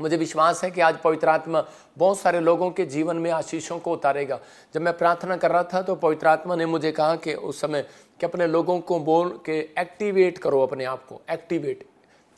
मुझे विश्वास है कि आज पवित्र आत्मा बहुत सारे लोगों के जीवन में आशीषों को उतारेगा जब मैं प्रार्थना कर रहा था तो पवित्र आत्मा ने मुझे कहा कि उस समय कि अपने लोगों को बोल के एक्टिवेट करो अपने आप को एक्टिवेट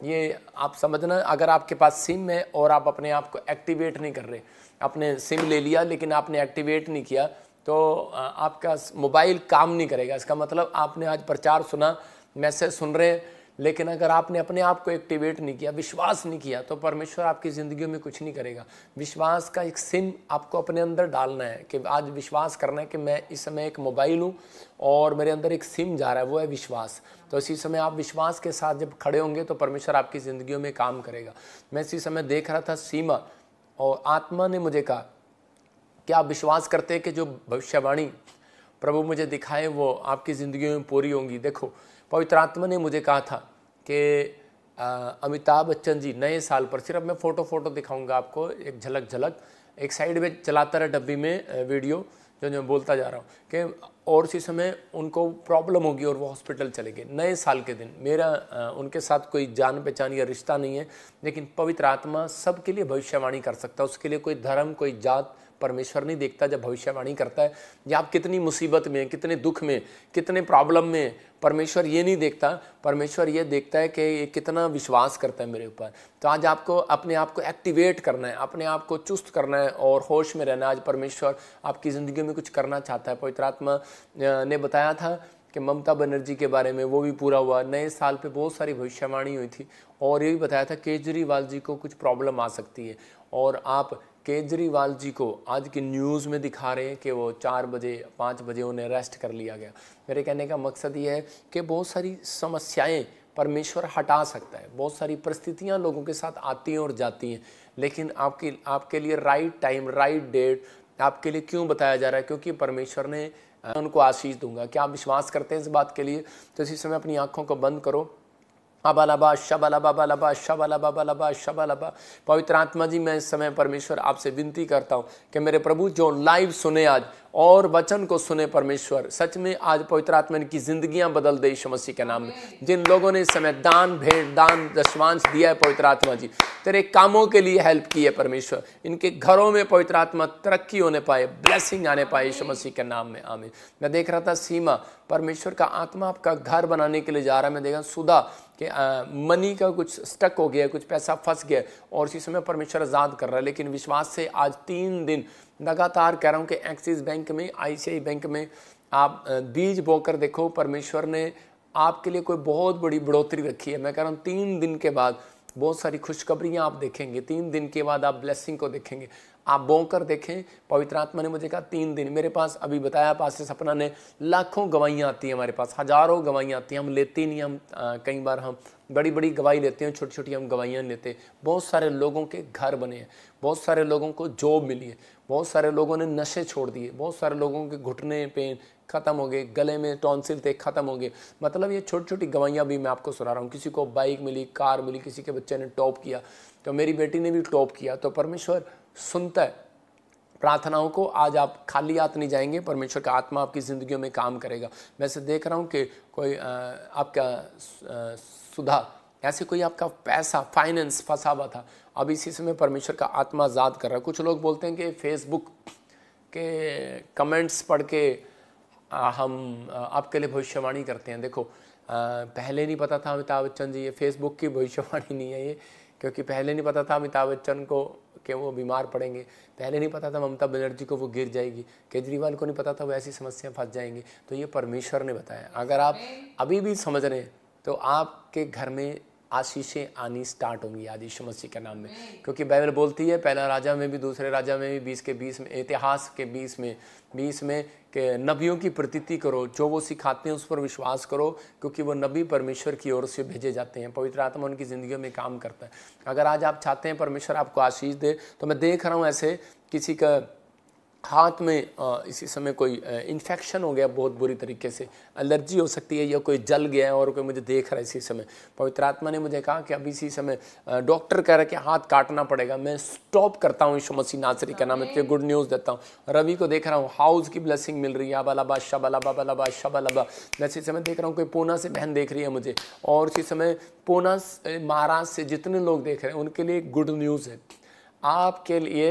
ये आप समझना अगर आपके पास सिम है और आप अपने आप को एक्टिवेट नहीं कर रहे आपने सिम ले लिया लेकिन आपने एक्टिवेट नहीं किया तो आपका मोबाइल काम नहीं करेगा इसका मतलब आपने आज प्रचार सुना मैसेज सुन रहे हैं लेकिन अगर आपने अपने आप को एक्टिवेट नहीं किया विश्वास नहीं किया तो परमेश्वर आपकी ज़िंदगी में कुछ नहीं करेगा विश्वास का एक सिम आपको अपने अंदर डालना है कि आज विश्वास करना है कि मैं इस समय एक मोबाइल हूँ और मेरे अंदर एक सिम जा रहा है वो है विश्वास तो इसी समय आप विश्वास के साथ जब खड़े होंगे तो परमेश्वर आपकी ज़िंदगी में काम करेगा मैं इसी समय देख रहा था सीमा और आत्मा ने मुझे कहा कि आप विश्वास करते हैं कि जो भविष्यवाणी प्रभु मुझे दिखाए वो आपकी ज़िंदगी में पूरी होंगी देखो पवित्र आत्मा ने मुझे कहा था कि अमिताभ बच्चन जी नए साल पर सिर्फ मैं फ़ोटो फ़ोटो दिखाऊंगा आपको एक झलक झलक एक साइड में चलाता रहा डब्बी में वीडियो जो मैं बोलता जा रहा हूँ कि और उसी समय उनको प्रॉब्लम होगी और वो हॉस्पिटल चले गए नए साल के दिन मेरा आ, उनके साथ कोई जान पहचान या रिश्ता नहीं है लेकिन पवित्र आत्मा सबके लिए भविष्यवाणी कर सकता है उसके लिए कोई धर्म कोई जात परमेश्वर नहीं देखता जब भविष्यवाणी करता है या आप कितनी मुसीबत में कितने दुख में कितने प्रॉब्लम में परमेश्वर ये नहीं देखता परमेश्वर ये देखता है कि ये कितना विश्वास करता है मेरे ऊपर तो आज आपको अपने आप को एक्टिवेट करना है अपने आप को चुस्त करना है और होश में रहना है आज परमेश्वर आपकी ज़िंदगी में कुछ करना चाहता है पवित्र आत्मा ने बताया था कि ममता बनर्जी के बारे में वो भी पूरा हुआ नए साल पे बहुत सारी भविष्यवाणी हुई थी और ये भी बताया था केजरीवाल जी को कुछ प्रॉब्लम आ सकती है और आप केजरीवाल जी को आज की न्यूज़ में दिखा रहे हैं कि वो चार बजे पाँच बजे उन्हें रेस्ट कर लिया गया मेरे कहने का मकसद ये है कि बहुत सारी समस्याएं परमेश्वर हटा सकता है बहुत सारी परिस्थितियां लोगों के साथ आती हैं और जाती हैं लेकिन आपकी आपके लिए राइट टाइम राइट डेट आपके लिए क्यों बताया जा रहा है क्योंकि परमेश्वर ने उनको आशीष दूंगा क्या आप विश्वास करते हैं इस बात के लिए तो इसी समय अपनी आँखों को बंद करो अबलबा शबलबा बलबा शबलबा बलबा शबलबा पवित्र आत्मा जी मैं इस समय परमेश्वर आपसे विनती करता हूँ कि मेरे प्रभु जो लाइव सुने आज और वचन को सुने परमेश्वर सच में आज पवित्र आत्मा इनकी जिंदगियां बदल दे यीशु मसीह के नाम में जिन लोगों ने इस समय दान भेंट दान दशवांश दिया है पवित्र आत्मा जी तेरे कामों के लिए हेल्प की है परमेश्वर इनके घरों में पवित्र आत्मा तरक्की होने पाए ब्लेसिंग आने पाए यीशु मसीह के नाम में आमिर मैं देख रहा था सीमा परमेश्वर का आत्मा आपका घर बनाने के लिए जा रहा है मैं देखा सुधा कि मनी का कुछ स्टक हो गया कुछ पैसा फंस गया और उसी समय परमेश्वर आज़ाद कर रहा है लेकिन विश्वास से आज तीन दिन लगातार कह रहा हूँ कि एक्सिस बैंक में आई बैंक में आप बीज बोकर देखो परमेश्वर ने आपके लिए कोई बहुत बड़ी बढ़ोतरी रखी है मैं कह रहा हूँ तीन दिन के बाद बहुत सारी खुशखबरियाँ आप देखेंगे तीन दिन के बाद आप ब्लेसिंग को देखेंगे आप बों कर देखें पवित्र आत्मा ने मुझे कहा तीन दिन मेरे पास अभी बताया पास से सपना ने लाखों गवाहियाँ आती हैं हमारे पास हज़ारों गवाहियाँ आती हैं हम लेते नहीं हम कई बार हम बड़ी बड़ी गवाही लेते हैं छोटी छोटी हम गवाहियाँ लेते बहुत सारे लोगों के घर बने हैं बहुत सारे लोगों को जॉब मिली है बहुत सारे लोगों ने नशे छोड़ दिए बहुत सारे लोगों के घुटने पेन ख़त्म हो गए गले में टॉन्सिल थे ख़त्म हो गए मतलब ये छोटी छोटी गवाहियाँ भी मैं आपको सुना रहा हूँ किसी को बाइक मिली कार मिली किसी के बच्चे ने टॉप किया तो मेरी बेटी ने भी टॉप किया तो परमेश्वर सुनता है प्रार्थनाओं को आज आप खाली हाथ नहीं जाएंगे परमेश्वर का आत्मा आपकी ज़िंदगियों में काम करेगा वैसे देख रहा हूँ कि कोई आपका सुधा ऐसे कोई आपका पैसा फाइनेंस फंसा हुआ था अब इसी समय परमेश्वर का आत्मा आज़ाद कर रहा है कुछ लोग बोलते हैं कि फेसबुक के कमेंट्स पढ़ के हम आपके लिए भविष्यवाणी करते हैं देखो पहले नहीं पता था अमिताभ बच्चन जी ये फेसबुक की भविष्यवाणी नहीं है ये क्योंकि पहले नहीं पता था अमिताभ बच्चन को कि वो बीमार पड़ेंगे पहले नहीं पता था ममता बनर्जी को वो गिर जाएगी केजरीवाल को नहीं पता था वो ऐसी समस्याएं फंस जाएंगे तो ये परमेश्वर ने बताया अगर आप अभी भी समझ रहे हैं तो आपके घर में आशीषें आनी स्टार्ट होंगी आदि मसीह के नाम में क्योंकि बाइबल बोलती है पहला राजा में भी दूसरे राजा में भी बीस के बीस में इतिहास के बीस में बीस में के नबियों की प्रतीति करो जो वो सिखाते हैं उस पर विश्वास करो क्योंकि वो नबी परमेश्वर की ओर से भेजे जाते हैं पवित्र आत्मा उनकी ज़िंदगी में काम करता है अगर आज आप चाहते हैं परमेश्वर आपको आशीष दे तो मैं देख रहा हूँ ऐसे किसी का हाथ में इसी समय कोई इन्फेक्शन हो गया बहुत बुरी तरीके से एलर्जी हो सकती है या कोई जल गया है और कोई मुझे देख रहा है इसी समय पवित्र आत्मा ने मुझे कहा कि अभी इसी समय डॉक्टर कह रहा है कि हाथ काटना पड़ेगा मैं स्टॉप करता हूँ यीशु मसीह नासरी का नाम इतने गुड न्यूज़ देता हूँ रवि को देख रहा हूँ हाउस की ब्लेसिंग मिल रही है शब अलाबा बलाबा शबालाबा मैं इसी समय देख रहा हूँ कोई पूना से बहन देख रही है मुझे और इसी समय पूना महाराज से जितने लोग देख रहे हैं उनके लिए गुड न्यूज़ है आपके लिए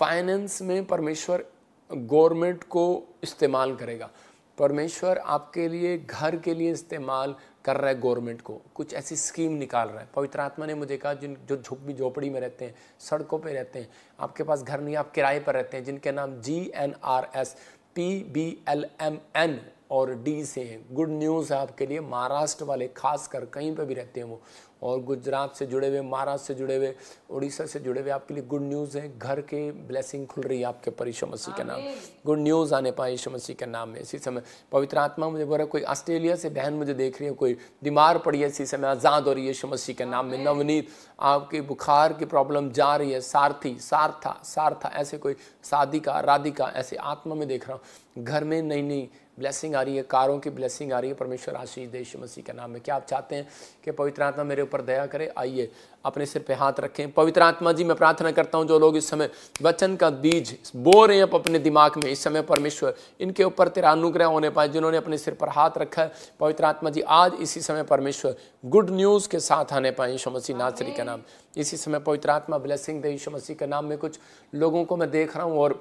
फाइनेंस में परमेश्वर गवर्नमेंट को इस्तेमाल करेगा परमेश्वर आपके लिए घर के लिए इस्तेमाल कर रहा है गवर्नमेंट को कुछ ऐसी स्कीम निकाल रहा है पवित्र आत्मा ने मुझे कहा जिन जो झुग्गी झोपड़ी में रहते हैं सड़कों पे रहते हैं आपके पास घर नहीं आप किराए पर रहते हैं जिनके नाम G N R S P B L M N और डी से हैं गुड न्यूज़ है आपके लिए महाराष्ट्र वाले खास कर कहीं पर भी रहते हैं वो और गुजरात से जुड़े हुए महाराष्ट्र से जुड़े हुए उड़ीसा से जुड़े हुए आपके लिए गुड न्यूज़ है घर के ब्लेसिंग खुल रही है आपके पर मसीह के नाम गुड न्यूज़ आने पाए यीशु मसीह के नाम में इसी समय पवित्र आत्मा मुझे बोल रहा कोई ऑस्ट्रेलिया से बहन मुझे देख रही है कोई बीमार पड़ी है इसी समय आज़ाद हो रही है यीशु मसीह के नाम में नवनीत आपके बुखार की प्रॉब्लम जा रही है सारथी सारथा सारथा ऐसे कोई साधिका राधिका ऐसे आत्मा में देख रहा हूँ घर में नई नई ब्लेसिंग आ रही है कारों की ब्लेसिंग आ रही है परमेश्वर आशीष देश मसीह के नाम में क्या आप चाहते हैं कि पवित्र आत्मा मेरे ऊपर दया करे आइए अपने सिर पे हाथ रखें पवित्र आत्मा जी मैं प्रार्थना करता हूँ जो लोग इस समय वचन का बीज बो रहे हैं अपने दिमाग में इस समय परमेश्वर इनके ऊपर तेरा अनुग्रह होने पाए जिन्होंने अपने सिर पर हाथ रखा है पवित्र आत्मा जी आज इसी समय परमेश्वर गुड न्यूज़ के साथ आने पाए यीशु मसीह नाचरी का नाम इसी समय पवित्र आत्मा ब्लेसिंग दे यीशु मसीह के नाम में कुछ लोगों को मैं देख रहा हूँ और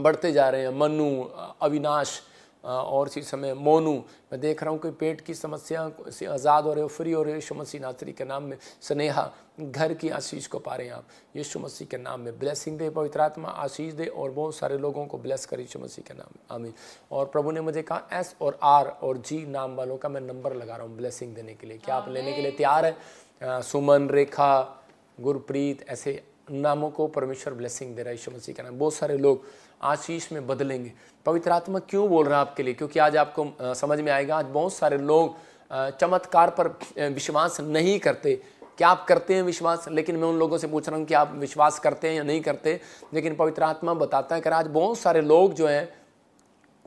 बढ़ते जा रहे हैं मनु अविनाश और इसी समय मोनू मैं देख रहा हूँ कि पेट की समस्या से आज़ाद हो रहे हो फ्री हो रहे हो यीशु मसीह नासरी के नाम में स्नेहा घर की आशीष को पा रहे हैं आप यीशु मसीह के नाम में ब्लेसिंग दे पवित्र आत्मा आशीष दे और बहुत सारे लोगों को ब्लेस कर यीशु मसीह के नाम में आमिर और प्रभु ने मुझे कहा एस और आर और जी नाम वालों का मैं नंबर लगा रहा हूँ ब्लेसिंग देने के लिए क्या आप लेने के लिए तैयार हैं सुमन रेखा गुरप्रीत ऐसे नामों को परमेश्वर ब्लेसिंग दे रहा है यीशु मसीह का नाम बहुत सारे लोग आशीष में बदलेंगे पवित्र आत्मा क्यों बोल रहा है आपके लिए क्योंकि आज आपको समझ में आएगा आज बहुत सारे लोग चमत्कार पर विश्वास नहीं करते क्या आप करते हैं विश्वास लेकिन मैं उन लोगों से पूछ रहा हूँ कि आप विश्वास करते हैं या नहीं करते लेकिन पवित्र आत्मा बताता है कि आज बहुत सारे लोग जो हैं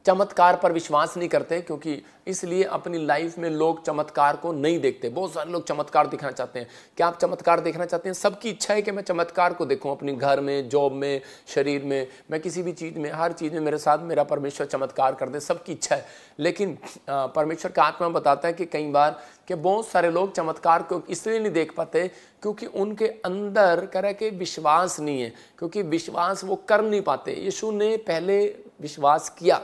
चमत्कार पर विश्वास नहीं करते क्योंकि इसलिए अपनी लाइफ में लोग चमत्कार को नहीं देखते बहुत सारे लोग चमत्कार दिखाना चाहते हैं क्या आप चमत्कार देखना चाहते हैं सबकी इच्छा है कि मैं चमत्कार को देखूं अपने घर में जॉब में शरीर में मैं किसी भी चीज़ में हर चीज़ में मेरे साथ मेरा परमेश्वर चमत्कार कर दे सबकी इच्छा है लेकिन परमेश्वर का आत्मा बताता है कि कई बार कि बहुत सारे लोग चमत्कार को इसलिए नहीं देख पाते क्योंकि उनके अंदर कह रहे कि विश्वास नहीं है क्योंकि विश्वास वो कर नहीं पाते यीशु ने पहले विश्वास किया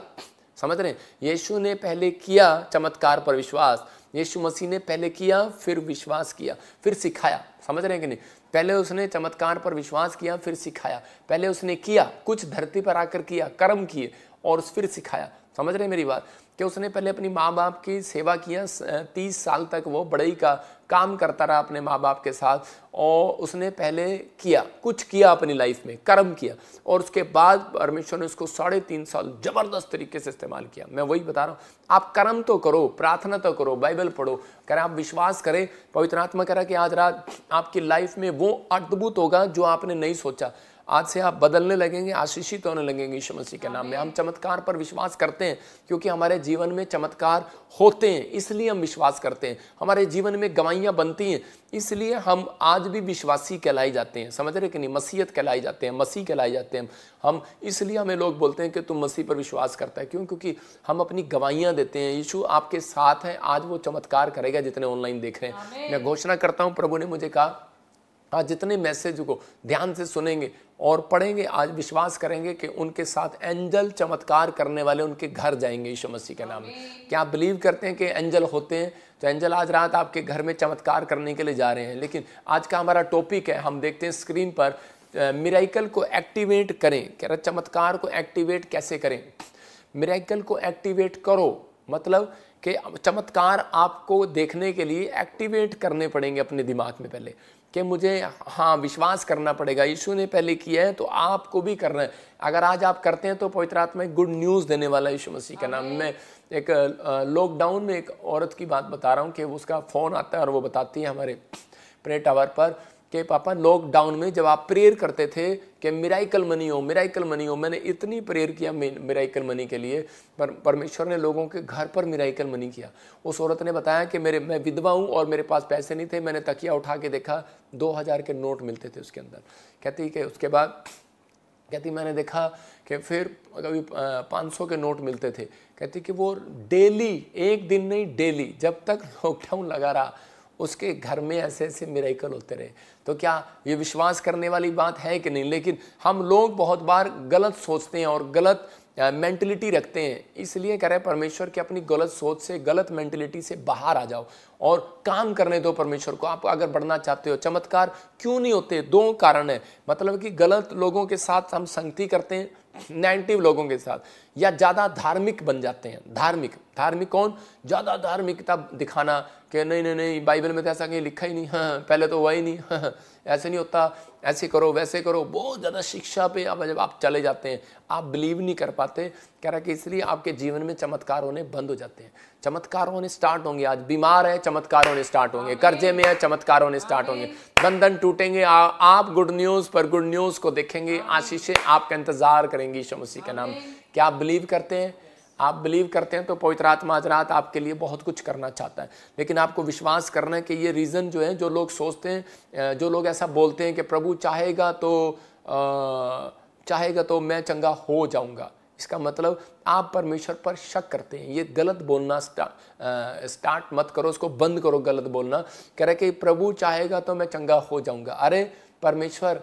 समझ रहे हैं यीशु ने पहले किया चमत्कार पर विश्वास यीशु मसीह ने पहले किया फिर विश्वास किया फिर सिखाया समझ रहे हैं कि नहीं पहले उसने चमत्कार पर विश्वास किया फिर सिखाया पहले उसने किया कुछ धरती पर आकर किया कर्म किए और फिर सिखाया समझ रहे हैं मेरी बात कि उसने पहले अपनी माँ बाप की सेवा किया तीस साल तक वो बड़ई का काम करता रहा अपने माँ बाप के साथ और उसने पहले किया कुछ किया अपनी लाइफ में कर्म किया और उसके बाद परमेश्वर ने उसको साढ़े तीन साल जबरदस्त तरीके से इस्तेमाल किया मैं वही बता रहा हूँ आप कर्म तो करो प्रार्थना तो करो बाइबल पढ़ो करें आप विश्वास करें पवित्र आत्मा करा कि आज रात आपकी लाइफ में वो अद्भुत होगा जो आपने नहीं सोचा आज से आप बदलने लगेंगे आशीषित होने लगेंगे यीशु मसीह के नाम में हम चमत्कार पर विश्वास करते हैं क्योंकि हमारे जीवन में चमत्कार होते हैं इसलिए हम विश्वास करते हैं हमारे जीवन में गवाइयाँ बनती हैं इसलिए हम आज भी विश्वासी कहलाए जाते हैं समझ रहे कि नहीं मसीहत कहलाए जाते हैं मसीह कहलाए जाते हैं हम इसलिए हमें लोग बोलते हैं कि तुम मसीह पर विश्वास करता है क्यों क्योंकि हम अपनी गवाइयाँ देते हैं यीशु आपके साथ हैं आज वो चमत्कार करेगा जितने ऑनलाइन देख रहे हैं मैं घोषणा करता हूँ प्रभु ने मुझे कहा आज हाँ, जितने मैसेज को ध्यान से सुनेंगे और पढ़ेंगे आज विश्वास करेंगे कि उनके साथ एंजल चमत्कार करने वाले उनके घर जाएंगे यीशु मसीह के नाम में क्या आप बिलीव करते हैं कि एंजल होते हैं तो एंजल आज रात आपके घर में चमत्कार करने के लिए जा रहे हैं लेकिन आज का हमारा टॉपिक है हम देखते हैं स्क्रीन पर मिराइकल को एक्टिवेट करें कह रहा चमत्कार को एक्टिवेट कैसे करें मिराइकल को एक्टिवेट करो मतलब कि चमत्कार आपको देखने के लिए एक्टिवेट करने पड़ेंगे अपने दिमाग में पहले कि मुझे हाँ विश्वास करना पड़ेगा यीशु ने पहले किया है तो आपको भी करना है अगर आज आप करते हैं तो पवित्र आत्मा एक गुड न्यूज़ देने वाला यीशु मसीह का नाम मैं एक लॉकडाउन में एक औरत की बात बता रहा हूँ कि उसका फ़ोन आता है और वो बताती है हमारे प्रे टावर पर कि पापा लॉकडाउन में जब आप प्रेयर करते थे कि मिराइकल मनी हो मिराइकल मनी हो मैंने इतनी प्रेयर किया मिराइकल मनी के लिए पर परमेश्वर ने लोगों के घर पर मिराइकल मनी किया उस औरत ने बताया कि मेरे मैं विधवा हूँ और मेरे पास पैसे नहीं थे मैंने तकिया उठा के देखा दो हज़ार के नोट मिलते थे उसके अंदर कहती कि उसके बाद कहती मैंने देखा कि फिर कभी पाँच सौ के नोट मिलते थे कहती कि वो डेली एक दिन नहीं डेली जब तक लॉकडाउन लगा रहा उसके घर में ऐसे ऐसे मेराइकल होते रहे तो क्या ये विश्वास करने वाली बात है कि नहीं लेकिन हम लोग बहुत बार गलत सोचते हैं और गलत मेंटलिटी रखते हैं इसलिए कह रहे हैं परमेश्वर की अपनी गलत सोच से गलत मेंटलिटी से बाहर आ जाओ और काम करने दो परमेश्वर को आप अगर बढ़ना चाहते हो चमत्कार क्यों नहीं होते दो कारण है मतलब कि गलत लोगों के साथ हम संगति करते हैं नेगेटिव लोगों के साथ या ज़्यादा धार्मिक बन जाते हैं धार्मिक धार्मिक कौन ज़्यादा धार्मिकता दिखाना कि नहीं नहीं नहीं बाइबल में तो ऐसा कहीं लिखा ही नहीं हाँ, हाँ पहले तो हुआ ही नहीं हाँ, हाँ। ऐसे नहीं होता ऐसे करो वैसे करो बहुत ज़्यादा शिक्षा पे अब जब आप चले जाते हैं आप बिलीव नहीं कर पाते कह रहा कि इसलिए आपके जीवन में चमत्कार होने बंद हो जाते हैं चमत्कार होने स्टार्ट होंगे आज बीमार है चमत्कार होने स्टार्ट होंगे कर्जे में है चमत्कार होने स्टार्ट होंगे बंधन टूटेंगे आ, आप गुड न्यूज़ पर गुड न्यूज़ को देखेंगे आशीषें आपका इंतज़ार करेंगे ईशो मसीह का नाम क्या आप बिलीव करते हैं आप बिलीव करते हैं तो पवित्र आत्मा आज रात आपके लिए बहुत कुछ करना चाहता है लेकिन आपको विश्वास करना है कि ये रीज़न जो है जो लोग सोचते हैं जो लोग ऐसा बोलते हैं कि प्रभु चाहेगा तो चाहेगा तो मैं चंगा हो जाऊंगा इसका मतलब आप परमेश्वर पर शक करते हैं ये गलत बोलना आ, स्टार्ट मत करो उसको बंद करो गलत बोलना कह रहे कि प्रभु चाहेगा तो मैं चंगा हो जाऊंगा अरे परमेश्वर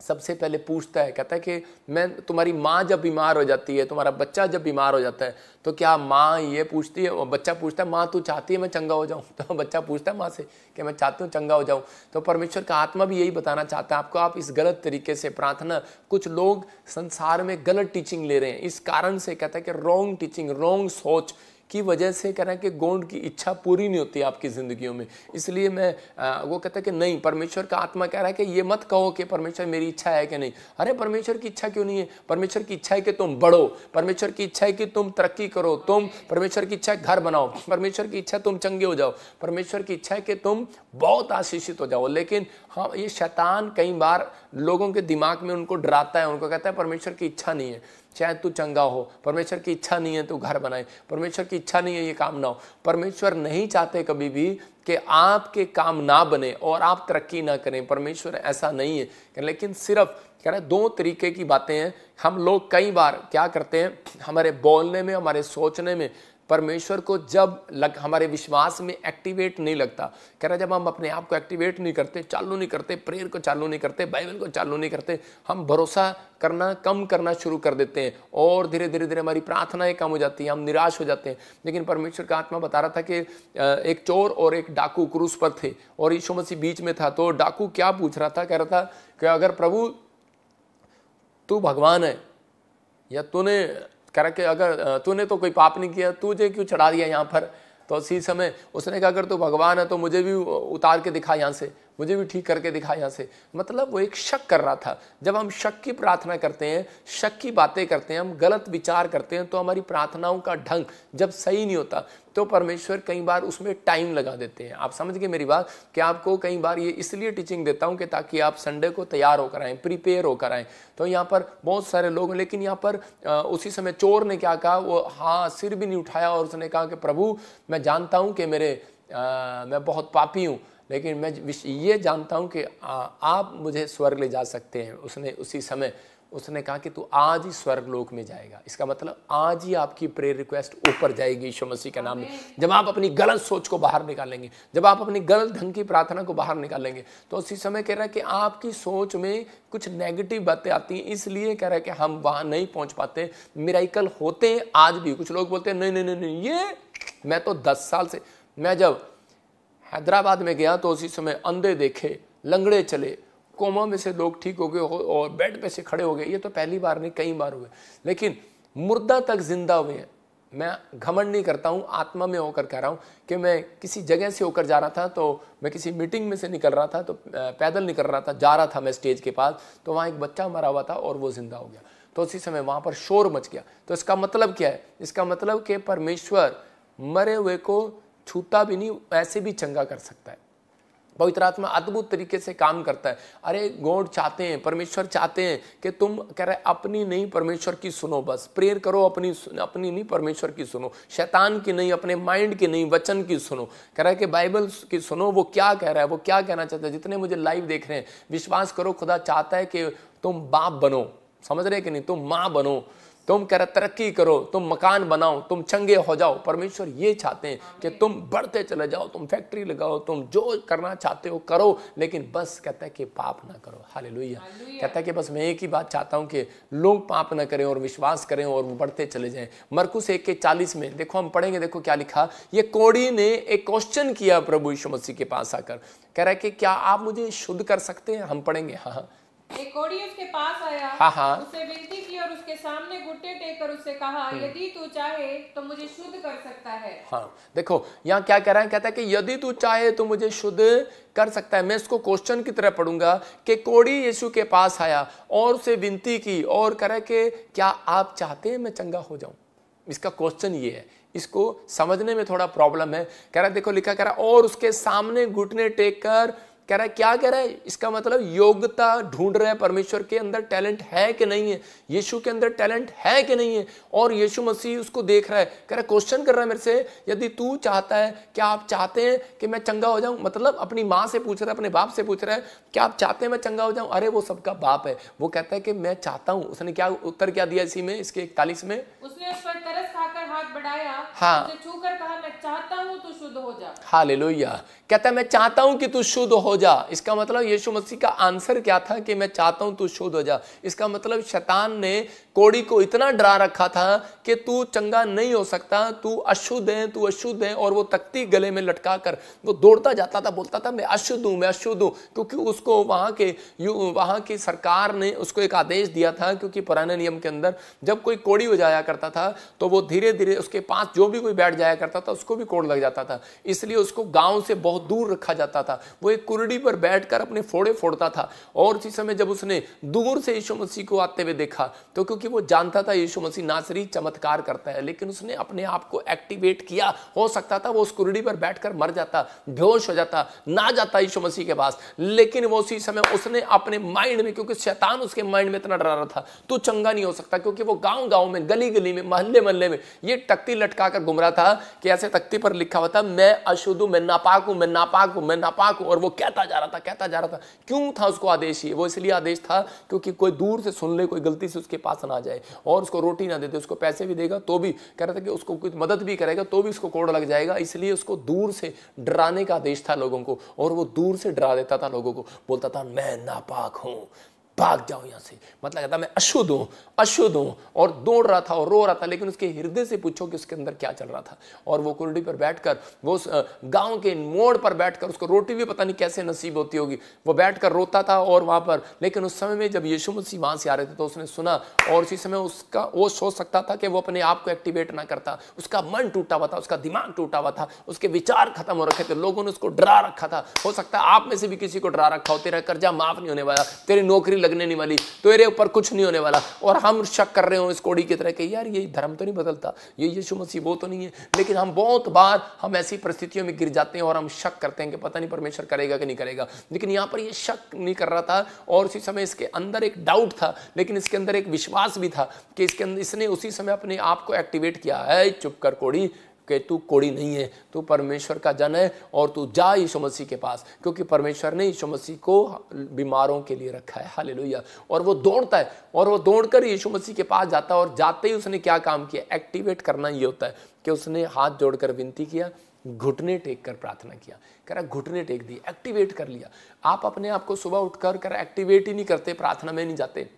सबसे पहले पूछता है कहता है कि मैं तुम्हारी माँ जब बीमार हो जाती है तुम्हारा बच्चा जब बीमार हो जाता है तो क्या माँ ये पूछती है और बच्चा पूछता है माँ तू चाहती है मैं चंगा हो जाऊँ तो बच्चा पूछता है माँ से कि मैं चाहती हूँ चंगा हो जाऊँ तो परमेश्वर का आत्मा भी यही बताना चाहता है आपको आप इस गलत तरीके से प्रार्थना कुछ लोग संसार में गलत टीचिंग ले रहे हैं इस कारण से कहता है कि रॉन्ग टीचिंग रॉन्ग सोच की वजह से कह रहे हैं कि गोंड की इच्छा पूरी नहीं होती आपकी ज़िंदगी में इसलिए मैं आ, वो कहता है कि नहीं परमेश्वर का आत्मा कह रहा है कि ये मत कहो कि परमेश्वर मेरी इच्छा है कि नहीं अरे परमेश्वर की इच्छा क्यों नहीं है परमेश्वर की इच्छा है कि तुम बढ़ो परमेश्वर की इच्छा है कि तुम तरक्की करो तुम परमेश्वर की इच्छा है घर बनाओ परमेश्वर की इच्छा तुम चंगे हो जाओ परमेश्वर की इच्छा है कि तुम बहुत आशीषित हो जाओ लेकिन हाँ ये शैतान कई बार लोगों के दिमाग में उनको डराता है उनको कहता है परमेश्वर की इच्छा नहीं है चाहे तू चंगा हो परमेश्वर की इच्छा नहीं है तू घर बनाए परमेश्वर की इच्छा नहीं है ये काम ना हो परमेश्वर नहीं चाहते कभी भी कि आपके काम ना बने और आप तरक्की ना करें परमेश्वर ऐसा नहीं है लेकिन सिर्फ कह रहे दो तरीके की बातें हैं हम लोग कई बार क्या करते हैं हमारे बोलने में हमारे सोचने में परमेश्वर को जब लग हमारे विश्वास में एक्टिवेट नहीं लगता कह रहा जब हम अपने आप को एक्टिवेट नहीं करते चालू नहीं करते प्रेयर को चालू नहीं करते बाइबल को चालू नहीं करते हम भरोसा करना कम करना शुरू कर देते हैं और धीरे धीरे धीरे हमारी प्रार्थनाएं कम हो जाती हैं हम निराश हो जाते हैं लेकिन परमेश्वर का आत्मा बता रहा था कि एक चोर और एक डाकू क्रूस पर थे और यीशु मसीह बीच में था तो डाकू क्या पूछ रहा था कह रहा था कि अगर प्रभु तू भगवान है या तूने कह रहा कि अगर तूने तो कोई पाप नहीं किया तुझे क्यों चढ़ा दिया यहाँ पर तो उसी समय उसने कहा अगर तो भगवान है तो मुझे भी उतार के दिखा यहाँ से मुझे भी ठीक करके दिखा यहाँ से मतलब वो एक शक कर रहा था जब हम शक की प्रार्थना करते हैं शक की बातें करते हैं हम गलत विचार करते हैं तो हमारी प्रार्थनाओं का ढंग जब सही नहीं होता तो परमेश्वर कई बार उसमें टाइम लगा देते हैं आप समझ गए मेरी बात कि आपको कई बार ये इसलिए टीचिंग देता हूँ कि ताकि आप संडे को तैयार होकर आएँ प्रिपेयर होकर आएँ तो यहाँ पर बहुत सारे लोग हैं लेकिन यहाँ पर उसी समय चोर ने क्या कहा वो हाँ सिर भी नहीं उठाया और उसने कहा कि प्रभु मैं जानता हूँ कि मेरे आ, मैं बहुत पापी हूँ लेकिन मैं ये जानता हूँ कि आप मुझे स्वर्ग ले जा सकते हैं उसने उसी समय उसने कहा कि तू आज ही स्वर्ग लोक में जाएगा इसका मतलब आज ही आपकी प्रेयर रिक्वेस्ट ऊपर जाएगी यीशु मसीह के नाम में जब आप अपनी गलत सोच को बाहर निकालेंगे जब आप अपनी गलत ढंग की प्रार्थना को बाहर निकालेंगे तो उसी समय कह रहा है कि आपकी सोच में कुछ नेगेटिव बातें आती हैं इसलिए कह रहा है कि हम वहाँ नहीं पहुँच पाते मेराइकल होते हैं आज भी कुछ लोग बोलते हैं नहीं नहीं नहीं नहीं ये मैं तो दस साल से मैं जब हैदराबाद में गया तो उसी समय अंधे देखे लंगड़े चले कोमा में से लोग ठीक हो गए और बेड पे से खड़े हो गए ये तो पहली बार नहीं कई बार हुए लेकिन मुर्दा तक जिंदा हुए हैं मैं घमंड नहीं करता हूँ आत्मा में होकर कह रहा हूँ कि मैं किसी जगह से होकर जा रहा था तो मैं किसी मीटिंग में से निकल रहा था तो पैदल निकल रहा था जा रहा था मैं स्टेज के पास तो वहाँ एक बच्चा मरा हुआ था और वो ज़िंदा हो गया तो उसी समय वहाँ पर शोर मच गया तो इसका मतलब क्या है इसका मतलब कि परमेश्वर मरे हुए को छूता भी नहीं ऐसे भी चंगा कर सकता है पवित्र आत्मा अद्भुत तरीके से काम करता है अरे गॉड चाहते हैं परमेश्वर चाहते हैं कि तुम कह रहे अपनी नहीं परमेश्वर की सुनो बस प्रेयर करो अपनी अपनी नहीं परमेश्वर की सुनो शैतान की नहीं अपने माइंड की नहीं वचन की सुनो कह रहा है कि बाइबल की सुनो वो क्या कह रहा है वो क्या कहना चाहता है जितने मुझे लाइव देख रहे हैं विश्वास करो खुदा चाहता है कि तुम बाप बनो समझ रहे कि नहीं तुम माँ बनो तुम कह रहे तरक्की करो तुम मकान बनाओ तुम चंगे हो जाओ परमेश्वर ये चाहते हैं कि तुम बढ़ते चले जाओ तुम फैक्ट्री लगाओ तुम जो करना चाहते हो करो लेकिन बस कहता है कि पाप ना करो हाल कहता है कि बस मैं एक ही बात चाहता हूँ कि लोग पाप ना करें और विश्वास करें और बढ़ते चले जाएं मरकुस एक के चालीस में देखो हम पढ़ेंगे देखो क्या लिखा ये कोड़ी ने एक क्वेश्चन किया प्रभु यीशु मसीह के पास आकर कह रहा है कि क्या आप मुझे शुद्ध कर सकते हैं हम पढ़ेंगे हाँ हाँ एक कोड़ी उसके पास आया हाँ हाँ उसे विनती की और उसके सामने घुटने टेक कर उससे कहा हम्म। यदि तू चाहे तो मुझे शुद्ध कर सकता है हाँ देखो यहाँ क्या कह रहा है कहता है कि यदि तू चाहे तो मुझे शुद्ध कर सकता है मैं इसको क्वेश्चन की तरह पढ़ूंगा कि कोड़ी यीशु के पास आया और उसे विनती की और कह रहा कि क्या आप चाहते हैं मैं चंगा हो जाऊं इसका क्वेश्चन ये है इसको समझने में थोड़ा प्रॉब्लम है कह रहा देखो लिखा कह रहा और उसके सामने घुटने टेक कर कह रहा है क्या कह रहा है इसका मतलब योग्यता ढूंढ रहे हैं परमेश्वर के अंदर टैलेंट है कि नहीं है यीशु के अंदर टैलेंट है कि नहीं है और यीशु मसीह उसको देख रहा है कह रहा है क्वेश्चन कर रहा है मेरे से यदि तू चाहता है क्या आप चाहते हैं कि मैं चंगा हो जाऊं मतलब अपनी माँ से पूछ रहा है अपने बाप से पूछ रहा है क्या आप चाहते हैं मैं चंगा हो जाऊं अरे वो सबका बाप है वो कहता है कि मैं चाहता हूँ उसने क्या उत्तर क्या दिया इसी में इसके इकतालीस में उसने उस पर तरस खाकर हाथ बढ़ाया हाँ छू कर कहा मैं चाहता हूँ तू शुद्ध हो जा हाँ कहता है मैं चाहता हूँ कि तू शुद्ध हो जा इसका मतलब यीशु मसीह का आंसर क्या था कि मैं चाहता हूं तू शुद्ध हो जा इसका मतलब शैतान ने कोड़ी को इतना डरा रखा था कि तू चंगा नहीं हो सकता तू अशुद्ध है तू अशुद्ध है और वो तख्ती गले में लटका कर वो दौड़ता जाता था बोलता था मैं अशुद्ध हूँ मैं अशुद्ध हूँ क्योंकि उसको वहाँ के यू वहाँ की सरकार ने उसको एक आदेश दिया था क्योंकि पुराने नियम के अंदर जब कोई कोड़ी जाया करता था तो वो धीरे धीरे उसके पास जो भी कोई बैठ जाया करता था उसको भी कोड़ लग जाता था इसलिए उसको गाँव से बहुत दूर रखा जाता था वो एक कुरडी पर बैठ अपने फोड़े फोड़ता था और उसी समय जब उसने दूर से यीशु मसीह को आते हुए देखा तो क्योंकि क्योंकि वो जानता था यीशु मसीह नासरी चमत्कार करता है लेकिन उसने अपने आप को एक्टिवेट किया हो सकता था वो उस कुरडी पर बैठकर मर जाता बेहोश हो जाता ना जाता यीशु मसीह के पास लेकिन वो उसी समय उसने अपने माइंड में क्योंकि शैतान उसके माइंड में इतना डरा रहा था तो चंगा नहीं हो सकता क्योंकि वो गाँव गाँव में गली गली में महल्ले महल्ले में ये तख्ती लटका कर घूम रहा था कि ऐसे तख्ती पर लिखा हुआ था मैं अशुद्ध हूँ मैं नापाक हूँ मैं नापाक हूँ मैं नापाक हूँ और वो कहता जा रहा था कहता जा रहा था क्यों था उसको आदेश ये वो इसलिए आदेश था क्योंकि कोई दूर से सुन ले कोई गलती से उसके पास ना ना जाए और उसको रोटी ना देते उसको पैसे भी देगा तो भी कह रहा था कि उसको कुछ मदद भी करेगा तो भी उसको कोड़ लग जाएगा इसलिए उसको दूर से डराने का आदेश था लोगों को और वो दूर से डरा देता था लोगों को बोलता था मैं नापाक हूँ भाग जाओ यहाँ से मतलब कहता मैं अशुद्ध हूँ अशुद्ध हूँ और दौड़ रहा था और रो रहा था लेकिन उसके हृदय से पूछो कि उसके अंदर क्या चल रहा था और वो कुर्डी पर बैठकर वो गांव के मोड़ पर बैठकर उसको रोटी भी पता नहीं कैसे नसीब होती होगी वो बैठकर रोता था और वहाँ पर लेकिन उस समय में जब यीशु मसीह वहाँ से आ रहे थे तो उसने सुना और उसी समय उसका वो सोच सकता था कि वो अपने आप को एक्टिवेट ना करता उसका मन टूटा हुआ था उसका दिमाग टूटा हुआ था उसके विचार खत्म हो रखे थे लोगों ने उसको डरा रखा था हो सकता है आप में से भी किसी को डरा रखा हो तेरा कर्जा माफ नहीं होने वाला तेरी नौकरी लगने नहीं वाली तेरे तो ऊपर कुछ नहीं होने वाला और हम शक कर रहे हो इस कोड़ी की तरह कि यार ये धर्म तो नहीं बदलता ये यीशु मसीह वो तो नहीं है लेकिन हम बहुत बार हम ऐसी परिस्थितियों में गिर जाते हैं और हम शक करते हैं कि पता नहीं परमेश्वर करेगा कि नहीं करेगा लेकिन यहाँ पर ये शक नहीं कर रहा था और उसी समय इसके अंदर एक डाउट था लेकिन इसके अंदर एक विश्वास भी था कि इसके अंदर इसने उसी समय अपने आप को एक्टिवेट किया है चुप कर कोड़ी कि तू कोड़ी नहीं है तू परमेश्वर का जन है और तू जा यीशु मसीह के पास क्योंकि परमेश्वर ने यीशु मसीह को बीमारों के लिए रखा है लोहिया और वो दौड़ता है और वो दौड़कर यीशु मसीह के पास जाता है और जाते ही उसने क्या काम किया एक्टिवेट करना ये होता है कि उसने हाथ जोड़कर विनती किया घुटने टेक कर प्रार्थना किया कह रहा घुटने टेक दी एक्टिवेट कर लिया आप अपने आप को सुबह उठकर कर एक्टिवेट ही नहीं करते प्रार्थना में नहीं जाते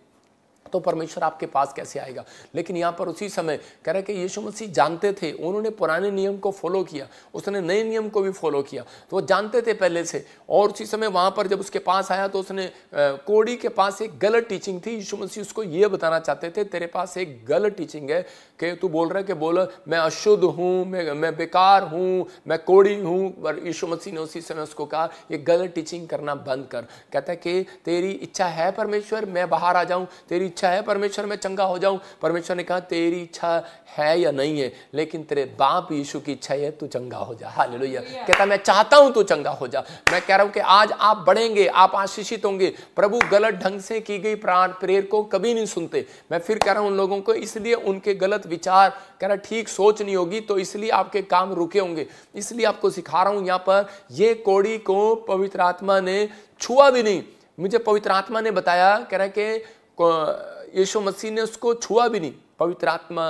तो परमेश्वर आपके पास कैसे आएगा लेकिन यहाँ पर उसी समय कह रहे कि यीशु मसीह जानते थे उन्होंने पुराने नियम को फॉलो किया उसने नए नियम को भी फॉलो किया तो वो जानते थे पहले से और उसी समय वहाँ पर जब उसके पास आया तो उसने कोड़ी के पास एक गलत टीचिंग थी यीशु मसीह उसको ये बताना चाहते थे तेरे पास एक गलत टीचिंग है कि तू बोल रहा है कि बोल मैं अशुद्ध हूँ मैं मैं बेकार हूँ मैं कोड़ी हूँ पर यीशु मसीह ने उसी समय उसको कहा ये गलत टीचिंग करना बंद कर कहता है कि तेरी इच्छा है परमेश्वर मैं बाहर आ जाऊँ तेरी इच्छा है परमेश्वर मैं चंगा हो जाऊं परमेश्वर ने कहा तेरी इच्छा है या नहीं है लेकिन तेरे बाप यीशु की इच्छा है तू चंगा हो जा हाल कहता मैं चाहता हूं तू चंगा हो जा मैं कह रहा हूं कि आज आप बढ़ेंगे आप आशीषित होंगे प्रभु गलत ढंग से की गई प्राण प्रेर को कभी नहीं सुनते मैं फिर कह रहा हूं उन लोगों को इसलिए उनके गलत विचार कह रहा ठीक सोच नहीं होगी तो इसलिए आपके काम रुके होंगे इसलिए आपको सिखा रहा हूं यहां पर ये कोड़ी को पवित्र आत्मा ने छुआ भी नहीं मुझे पवित्र आत्मा ने बताया कह रहा है कि यीशु मसीह ने उसको छुआ भी नहीं पवित्र आत्मा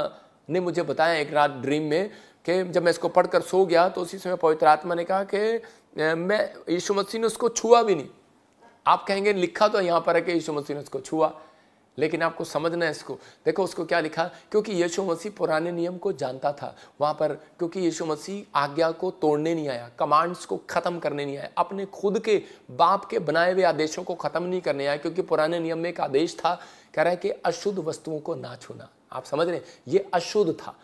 ने मुझे बताया एक रात ड्रीम में कि जब मैं इसको पढ़कर सो गया तो उसी समय पवित्र आत्मा ने कहा कि मैं यीशु मसीह ने उसको छुआ भी नहीं आप कहेंगे लिखा तो यहाँ पर है कि यीशु मसीह ने उसको छुआ लेकिन आपको समझना है इसको देखो उसको क्या लिखा क्योंकि यीशु मसीह पुराने नियम को जानता था वहाँ पर क्योंकि यीशु मसीह आज्ञा को तोड़ने नहीं आया कमांड्स को ख़त्म करने नहीं आया अपने खुद के बाप के बनाए हुए आदेशों को ख़त्म नहीं करने आया क्योंकि पुराने नियम में एक आदेश था कह रहा है कि अशुद्ध वस्तुओं को ना छूना आप समझ रहे हैं ये अशुद्ध था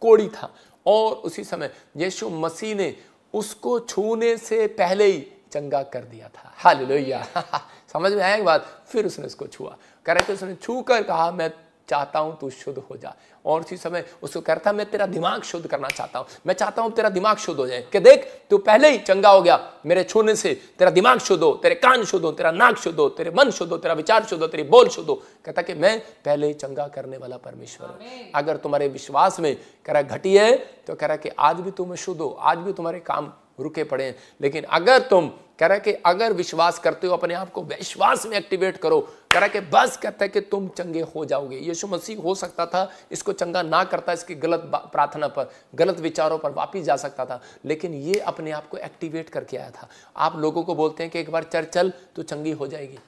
कोड़ी था और उसी समय यीशु मसीह ने उसको छूने से पहले ही चंगा कर दिया था हाल समझ में आया एक बात फिर उसने उसको छुआ कह उसने छू कर कहा मैं चाहता हूं तू शुद्ध हो जा और उसी समय उसको कहता मैं तेरा दिमाग शुद्ध करना चाहता हूं मैं चाहता हूं तेरा दिमाग शुद्ध हो जाए कि देख तू पहले ही चंगा हो गया मेरे छूने से तेरा दिमाग शुद्ध हो तेरे कान शुद्ध हो तेरा नाक शुद्ध हो तेरे मन शुद्ध हो तेरा विचार शुद्ध हो तेरी बोल शुद्ध हो कहता कि मैं पहले ही चंगा करने वाला परमेश्वर हूं अगर तुम्हारे विश्वास में कह रहा घटी है तो कह रहा कि आज भी तुम शुद्ध हो आज भी तुम्हारे काम रुके पड़े हैं लेकिन अगर तुम कह रहे कि अगर विश्वास करते हो अपने आप को विश्वास में एक्टिवेट करो कह रहे कि बस कहता है कि तुम चंगे हो जाओगे यीशु मसीह हो सकता था इसको चंगा ना करता इसकी गलत प्रार्थना पर गलत विचारों पर वापिस जा सकता था लेकिन ये अपने आप को एक्टिवेट करके आया था आप लोगों को बोलते हैं कि एक बार चर चल तो चंगी हो जाएगी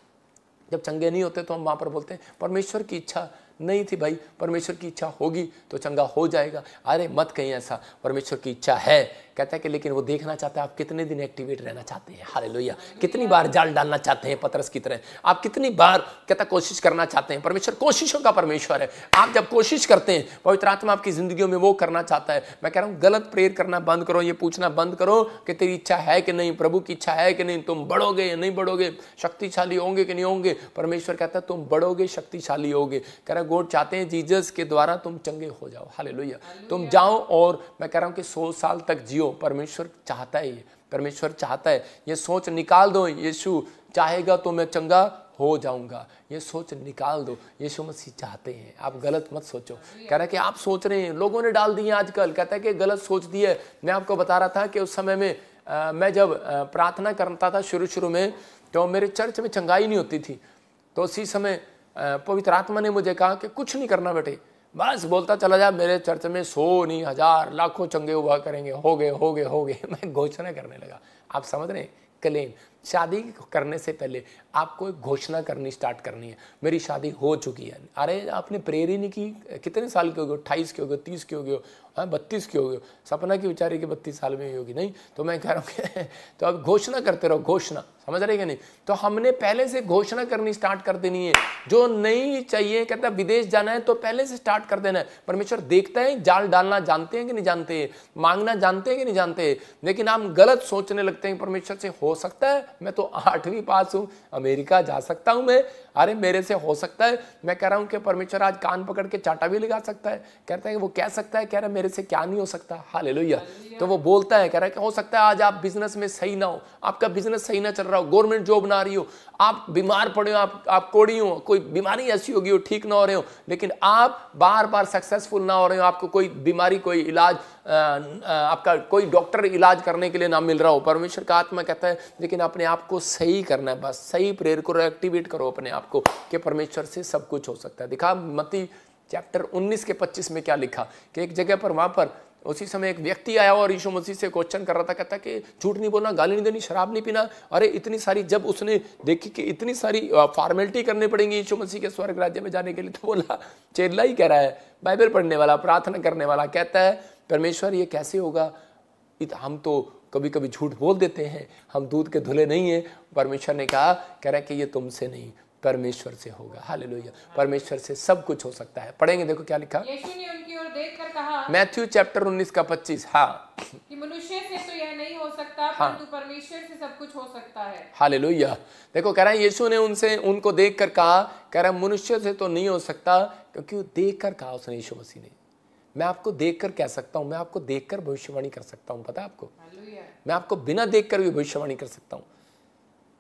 जब चंगे नहीं होते तो हम वहाँ पर बोलते हैं परमेश्वर की इच्छा नहीं थी भाई परमेश्वर की इच्छा होगी तो चंगा हो जाएगा अरे मत कहीं ऐसा परमेश्वर की इच्छा है कहता है कि लेकिन वो देखना चाहता है आप कितने दिन एक्टिवेट रहना चाहते हैं हाले कितनी बार जाल डालना चाहते हैं पतरस की तरह आप कितनी बार कहता कोशिश करना चाहते हैं परमेश्वर कोशिशों का परमेश्वर है आप जब कोशिश करते हैं पवित्र आत्मा आपकी ज़िंदगी में वो करना चाहता है मैं कह रहा हूँ गलत प्रेर करना बंद करो ये पूछना बंद करो कि तेरी इच्छा है कि नहीं प्रभु की इच्छा है कि नहीं तुम बढ़ोगे या नहीं बढ़ोगे शक्तिशाली होंगे कि नहीं होंगे परमेश्वर कहता है तुम बढ़ोगे शक्तिशाली होगे कह रहे गोड चाहते हैं जीजस के द्वारा तुम चंगे हो जाओ हाले तुम जाओ और मैं कह रहा हूँ कि सौ साल तक जियो जियो परमेश्वर चाहता है परमेश्वर चाहता है ये सोच निकाल दो यीशु चाहेगा तो मैं चंगा हो जाऊंगा ये सोच निकाल दो यीशु मसीह चाहते हैं आप गलत मत सोचो कह रहा है कि आप सोच रहे हैं लोगों ने डाल दिए आजकल कहता है कि गलत सोच दी है मैं आपको बता रहा था कि उस समय में आ, मैं जब प्रार्थना करता था शुरू शुरू में तो मेरे चर्च में चंगाई नहीं होती थी तो उसी समय पवित्र आत्मा ने मुझे कहा कि कुछ नहीं करना बेटे बस बोलता चला जा मेरे चर्च में सो नहीं हजार लाखों चंगे हुआ करेंगे हो गए हो गए हो गए मैं घोषणा करने लगा आप समझ रहे हैं क्लेम शादी करने से पहले आपको एक घोषणा करनी स्टार्ट करनी है मेरी शादी हो चुकी है अरे आपने प्रेयर ही नहीं की कितने साल के हो गए अट्ठाईस के हो गए तीस के हो गए हाँ बत्तीस के हो गए सपना की बेचारी कि बत्तीस साल में ही होगी नहीं तो मैं कह रहा हूँ तो आप घोषणा करते रहो घोषणा समझ रहे क्या नहीं तो हमने पहले से घोषणा करनी स्टार्ट कर देनी है जो नहीं चाहिए कहता विदेश जाना है तो पहले से स्टार्ट कर देना है परमेश्वर देखता है जाल डालना जानते हैं कि नहीं जानते हैं मांगना जानते हैं कि नहीं जानते लेकिन हम गलत सोचने लगते हैं परमेश्वर से हो सकता है मैं तो आठवीं पास हूँ अमेरिका जा सकता हूँ मैं अरे मेरे से हो सकता है मैं कह रहा हूँ कि परमेश्वर आज कान पकड़ के चाटा भी लगा सकता है कहता है कि वो कह सकता है कह रहा है मेरे से क्या नहीं हो सकता हाल तो वो बोलता है कह रहा है कि हो सकता है आज आप बिजनेस में सही ना हो आपका बिजनेस सही ना चल रहा हो गवर्नमेंट जॉब ना रही हो आप बीमार पड़े हो आप आप कोड़ी हो कोई बीमारी ऐसी होगी हो ठीक ना हो रहे हो लेकिन आप बार बार सक्सेसफुल ना हो रहे हो आपको कोई बीमारी कोई इलाज आपका कोई डॉक्टर इलाज करने के लिए ना मिल रहा हो परमेश्वर का आत्मा कहता है लेकिन अपने आप को सही करना है बस सही प्रेयर करो एक्टिवेट करो अपने आप आपको कि परमेश्वर से सब कुछ हो सकता है दिखा मती चैप्टर 19 के 25 में क्या लिखा कि एक जगह पर वहाँ पर उसी समय एक व्यक्ति आया और यीशु मसीह से क्वेश्चन कर रहा था कहता कि झूठ नहीं बोलना गाली नहीं देनी शराब नहीं पीना अरे इतनी सारी जब उसने देखी कि इतनी सारी फॉर्मेलिटी करनी पड़ेंगी यीशु मसीह के स्वर्ग राज्य में जाने के लिए तो बोला चेला ही कह रहा है बाइबल पढ़ने वाला प्रार्थना करने वाला कहता है परमेश्वर ये कैसे होगा हम तो कभी कभी झूठ बोल देते हैं हम दूध के धुले नहीं हैं परमेश्वर ने कहा कह रहे है कि ये तुमसे नहीं परमेश्वर से होगा हाल परमेश्वर से सब कुछ हो सकता है पढ़ेंगे देखो क्या लिखा मैथ्यू चैप्टर उन्नीस का पच्चीस हाँ कि मनुष्य से तो यह नहीं हो सकता हाँ। परंतु परमेश्वर से सब कुछ हो सकता है हाल देखो कह रहा है यीशु ने उनसे उनको देख कर कहा कह रहा मनुष्य से तो नहीं हो सकता क्योंकि देख कर कहा उसने यीशु मसीह ने मैं आपको देख कर कह सकता हूँ मैं आपको देख कर भविष्यवाणी कर सकता हूँ पता है आपको मैं आपको बिना देख कर भी भविष्यवाणी कर सकता हूँ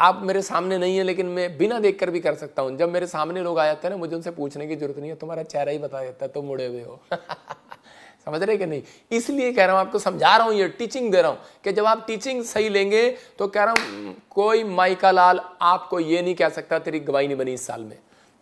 आप मेरे सामने नहीं है लेकिन मैं बिना देख भी कर सकता हूँ जब मेरे सामने लोग आ जाते हैं ना मुझे उनसे पूछने की जरूरत नहीं है तुम्हारा चेहरा ही बता देता है तुम मुड़े हुए हो समझ रहे कि नहीं इसलिए कह रहा हूँ आपको समझा रहा हूँ ये टीचिंग दे रहा हूँ कि जब आप टीचिंग सही लेंगे तो कह रहा हूँ कोई माइका लाल आपको ये नहीं कह सकता तेरी गवाही नहीं बनी इस साल में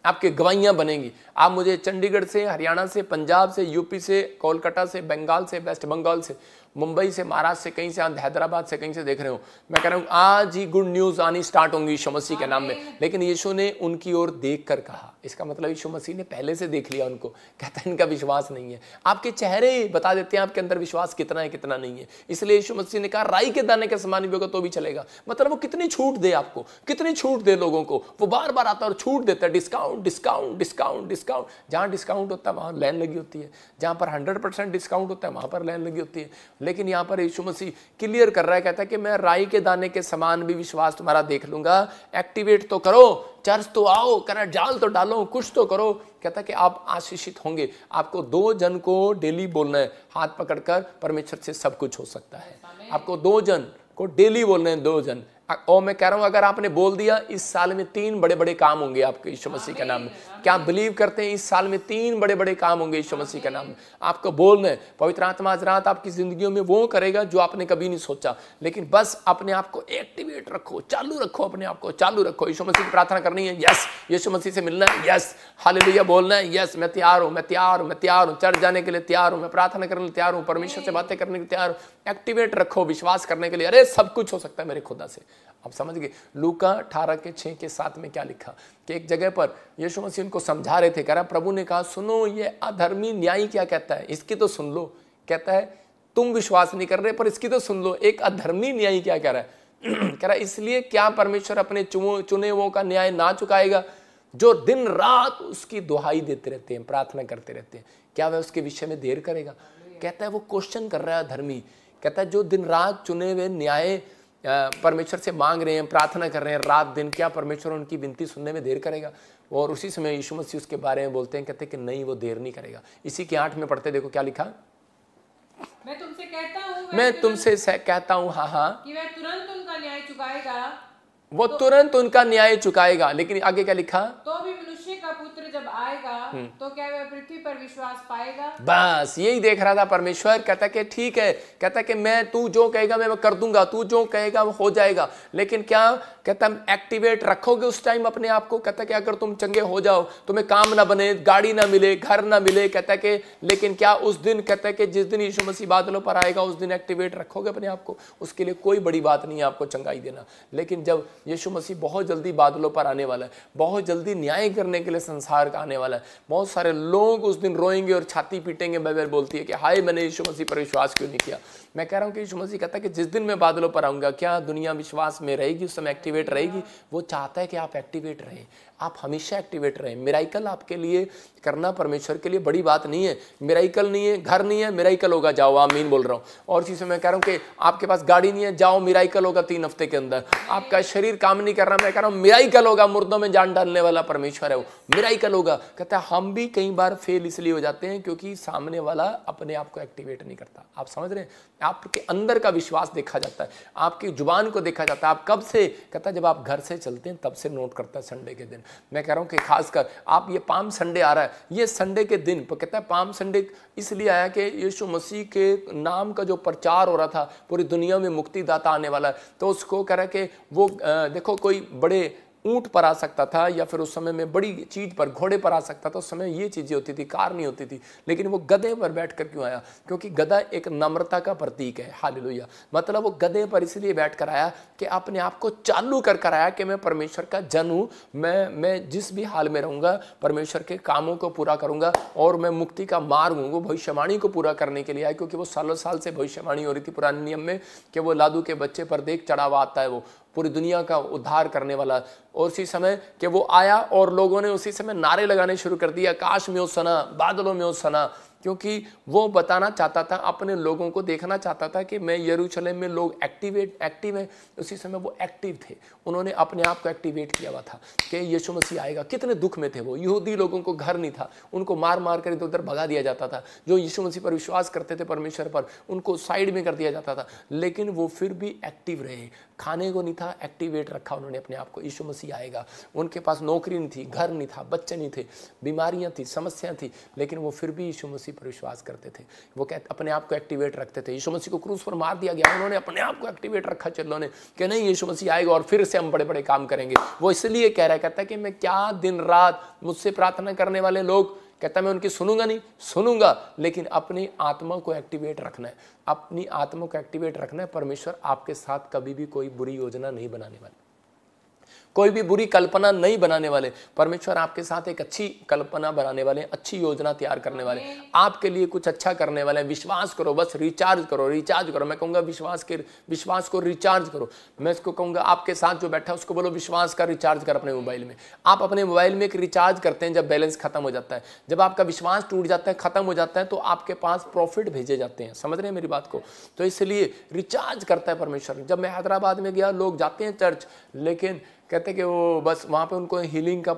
आपके गवाइयाँ बनेंगी आप मुझे चंडीगढ़ से हरियाणा से पंजाब से यूपी से कोलकाता से बंगाल से वेस्ट बंगाल से मुंबई से महाराष्ट्र से कहीं से हैदराबाद से कहीं से देख रहे हो मैं कह रहा हूँ आज ही गुड न्यूज़ आनी स्टार्ट होंगी यीशु मसीह के नाम में लेकिन यीशु ने उनकी ओर देख कर कहा इसका मतलब यीशु मसीह ने पहले से देख लिया उनको कहता है इनका विश्वास नहीं है आपके चेहरे बता देते हैं आपके अंदर विश्वास कितना है कितना नहीं है इसलिए यीशु मसीह ने कहा राई के दाने के समान भी होगा तो भी चलेगा मतलब वो कितनी छूट दे आपको कितनी छूट दे लोगों को वो बार बार आता है और छूट देता है डिस्काउंट डिस्काउंट डिस्काउंट डिस्काउंट जहाँ डिस्काउंट होता है वहाँ लाइन लगी होती है जहाँ पर हंड्रेड डिस्काउंट होता है वहाँ पर लाइन लगी होती है लेकिन यहां पर यीशु मसीह क्लियर कर रहा है कहता है कि मैं राई के दाने के समान भी विश्वास तुम्हारा देख लूंगा एक्टिवेट तो करो चर्च तो आओ कर जाल तो डालो कुछ तो करो कहता है कि आप आशीषित होंगे आपको दो जन को डेली बोलना है हाथ पकड़कर परमेश्वर से सब कुछ हो सकता है आपको दो जन को डेली बोलना है दो जन और मैं कह रहा हूं अगर आपने बोल दिया इस साल में तीन बड़े बड़े काम होंगे आपके यीशु मसीह के नाम में क्या आप बिलीव करते हैं इस साल में तीन बड़े बड़े काम होंगे यीशु मसीह के नाम में आपको बोलना है पवित्र आत्मा आज रात आपकी जिंदगी में वो करेगा जो आपने कभी नहीं सोचा लेकिन बस अपने आप को एक्टिवेट रखो चालू रखो अपने आप को चालू रखो यीशु मसीह की प्रार्थना करनी है यस यीशु मसीह से मिलना है यस हालेलुया बोलना है यस मैं तैयार हूँ मैं तैयार हूँ मैं तैयार हूँ चर्च जाने के लिए तैयार हूँ मैं प्रार्थना करने के लिए तैयार हूँ परमेश्वर से बातें करने के लिए तैयार हूँ एक्टिवेट रखो विश्वास करने के लिए अरे सब कुछ हो सकता है मेरे खुदा से आप समझ गए लूका अठारह के छः के साथ में क्या लिखा कि एक जगह पर यीशु मसीह उनको समझा रहे थे कह रहा प्रभु ने कहा सुनो ये अधर्मी न्यायी क्या कहता है इसकी तो सुन लो कहता है तुम विश्वास नहीं कर रहे पर इसकी तो सुन लो एक अधर्मी न्यायी क्या कह रहा है कह रहा इसलिए क्या परमेश्वर अपने चुने हुओं का न्याय ना चुकाएगा जो दिन रात उसकी दुहाई देते रहते हैं प्रार्थना करते रहते हैं क्या वह उसके विषय में देर करेगा कहता है वो क्वेश्चन कर रहा है धर्मी कहता है जो दिन रात चुने हुए न्याय परमेश्वर से मांग रहे हैं प्रार्थना कर रहे हैं रात दिन क्या परमेश्वर उनकी विनती सुनने में देर करेगा और उसी समय यीशु मसीह उसके बारे में बोलते हैं कहते हैं कि नहीं वो देर नहीं करेगा इसी के आठ में पढ़ते देखो क्या लिखा मैं तुमसे कहता हूँ मैं तुमसे कहता हूँ हाँ हाँ कि वह तुरंत उनका न्याय चुकाएगा वो तो, तुरंत उनका न्याय चुकाएगा लेकिन आगे क्या लिखा तो भी जब आएगा हम्म। तो क्या वह पृथ्वी पर विश्वास पाएगा बस यही देख रहा था परमेश्वर कहता कि ठीक है कहता कि मैं तू जो कहेगा मैं कर दूंगा तू जो कहेगा वो हो जाएगा लेकिन क्या कहता है एक्टिवेट रखोगे उस टाइम अपने आप को कहता कि अगर तुम चंगे हो जाओ तुम्हें काम ना बने गाड़ी ना मिले घर ना मिले कहता कि लेकिन क्या उस दिन कहता कि जिस दिन यीशु मसीह बादलों पर आएगा उस दिन एक्टिवेट रखोगे अपने आप को उसके लिए कोई बड़ी बात नहीं है आपको चंगाई देना लेकिन जब यीशु मसीह बहुत जल्दी बादलों पर आने वाला है बहुत जल्दी न्याय करने के लिए संसार का आने वाला है बहुत सारे लोग उस दिन रोएंगे और छाती पीटेंगे मैं बोलती है कि हाय मैंने यीशु मसीह पर विश्वास क्यों नहीं किया मैं कह रहा हूँ कि यीशु मसीह कहता है कि जिस दिन मैं बादलों पर आऊँगा क्या दुनिया विश्वास में रहेगी उस समय एक्टिवेट रहेगी वो चाहता है कि आप एक्टिवेट रहें आप हमेशा एक्टिवेट रहें मेराइकल आपके लिए करना परमेश्वर के लिए बड़ी बात नहीं है मेराइकल नहीं है घर नहीं है मेराइकल होगा जाओ आमीन बोल रहा हूँ और चीज़ मैं कह रहा हूँ कि आपके पास गाड़ी नहीं है जाओ मेराइकल होगा तीन हफ्ते के अंदर आपका शरीर काम नहीं कर रहा मैं कह रहा हूँ मेराइकल होगा मुर्दों में जान डालने वाला परमेश्वर है वो मेराइकल होगा कहता है हम भी कई बार फेल इसलिए हो जाते हैं क्योंकि सामने वाला अपने आप को एक्टिवेट नहीं करता आप समझ रहे हैं आपके अंदर का विश्वास देखा जाता है आपकी जुबान को देखा जाता है आप कब से कहता है जब आप घर से चलते हैं तब से नोट करता है संडे के दिन मैं कह रहा हूँ कि खासकर आप ये पाम संडे आ रहा है ये संडे के दिन पर कहता है पाम संडे इसलिए आया कि यीशु मसीह के नाम का जो प्रचार हो रहा था पूरी दुनिया में मुक्तिदाता आने वाला है तो उसको कह रहा है कि वो देखो कोई बड़े ऊंट पर आ सकता था या फिर उस समय में बड़ी चीज पर घोड़े पर आ सकता था उस समय ये चीजें होती थी कार नहीं होती थी लेकिन वो गधे पर बैठ कर क्यों आया क्योंकि गधा एक नम्रता का प्रतीक है हाल मतलब वो गधे पर इसलिए बैठ कर आया कि अपने आप को चालू कर कर आया कि मैं परमेश्वर का जन हूँ मैं मैं जिस भी हाल में रहूँगा परमेश्वर के कामों को पूरा करूँगा और मैं मुक्ति का मार्ग हूँ वो भविष्यवाणी को पूरा करने के लिए आया क्योंकि वो सालों साल से भविष्यवाणी हो रही थी पुराने नियम में कि वो लादू के बच्चे पर देख चढ़ावा आता है वो पूरी दुनिया का उद्धार करने वाला और उसी समय कि वो आया और लोगों ने उसी समय नारे लगाने शुरू कर दिया आकाश में ओ सना बादलों में ओ सना क्योंकि वो बताना चाहता था अपने लोगों को देखना चाहता था कि मैं यरूशलेम में लोग एक्टिवेट एक्टिव हैं उसी समय वो एक्टिव थे उन्होंने अपने आप को एक्टिवेट किया हुआ था कि यीशु मसीह आएगा कितने दुख में थे वो यहूदी लोगों को घर नहीं था उनको मार मार कर इधर उधर भगा दिया जाता था जो यीशु मसीह पर विश्वास करते थे परमेश्वर पर उनको साइड में कर दिया जाता था लेकिन वो फिर भी एक्टिव रहे खाने को नहीं था एक्टिवेट रखा उन्होंने अपने आप को यीशु मसीह आएगा उनके पास नौकरी नहीं थी घर नहीं था बच्चे नहीं थे बीमारियाँ थी समस्या थी लेकिन वो फिर भी यीशु मसीह मसीह पर विश्वास करते थे वो कहते अपने आप को एक्टिवेट रखते थे यीशु मसीह को क्रूस पर मार दिया गया उन्होंने अपने आप को एक्टिवेट रखा चलो ने कि नहीं यीशु मसीह आएगा और फिर से हम बड़े बड़े काम करेंगे वो इसलिए कह रहा है कहता है कि मैं क्या दिन रात मुझसे प्रार्थना करने वाले लोग कहता मैं उनकी सुनूंगा नहीं सुनूंगा लेकिन अपनी आत्मा को एक्टिवेट रखना है अपनी आत्मा को एक्टिवेट रखना है परमेश्वर आपके साथ कभी भी कोई बुरी योजना नहीं बनाने वाली कोई भी बुरी कल्पना नहीं बनाने वाले परमेश्वर आपके साथ एक अच्छी कल्पना बनाने वाले अच्छी योजना तैयार करने वाले आपके लिए कुछ अच्छा करने वाले हैं विश्वास करो बस रिचार्ज करो रिचार्ज करो मैं कहूँगा विश्वास के विश्वास को रिचार्ज करो मैं इसको कहूँगा आपके साथ जो बैठा उसको बोलो विश्वास का रिचार्ज कर अपने मोबाइल में आप अपने मोबाइल में एक रिचार्ज करते हैं जब बैलेंस खत्म हो जाता है जब आपका विश्वास टूट जाता है खत्म हो जाता है तो आपके पास प्रॉफिट भेजे जाते हैं समझ रहे हैं मेरी बात को तो इसलिए रिचार्ज करता है परमेश्वर जब मैं हैदराबाद में गया लोग जाते हैं चर्च लेकिन कहते कि वो बस वहाँ पे उनको हीलिंग का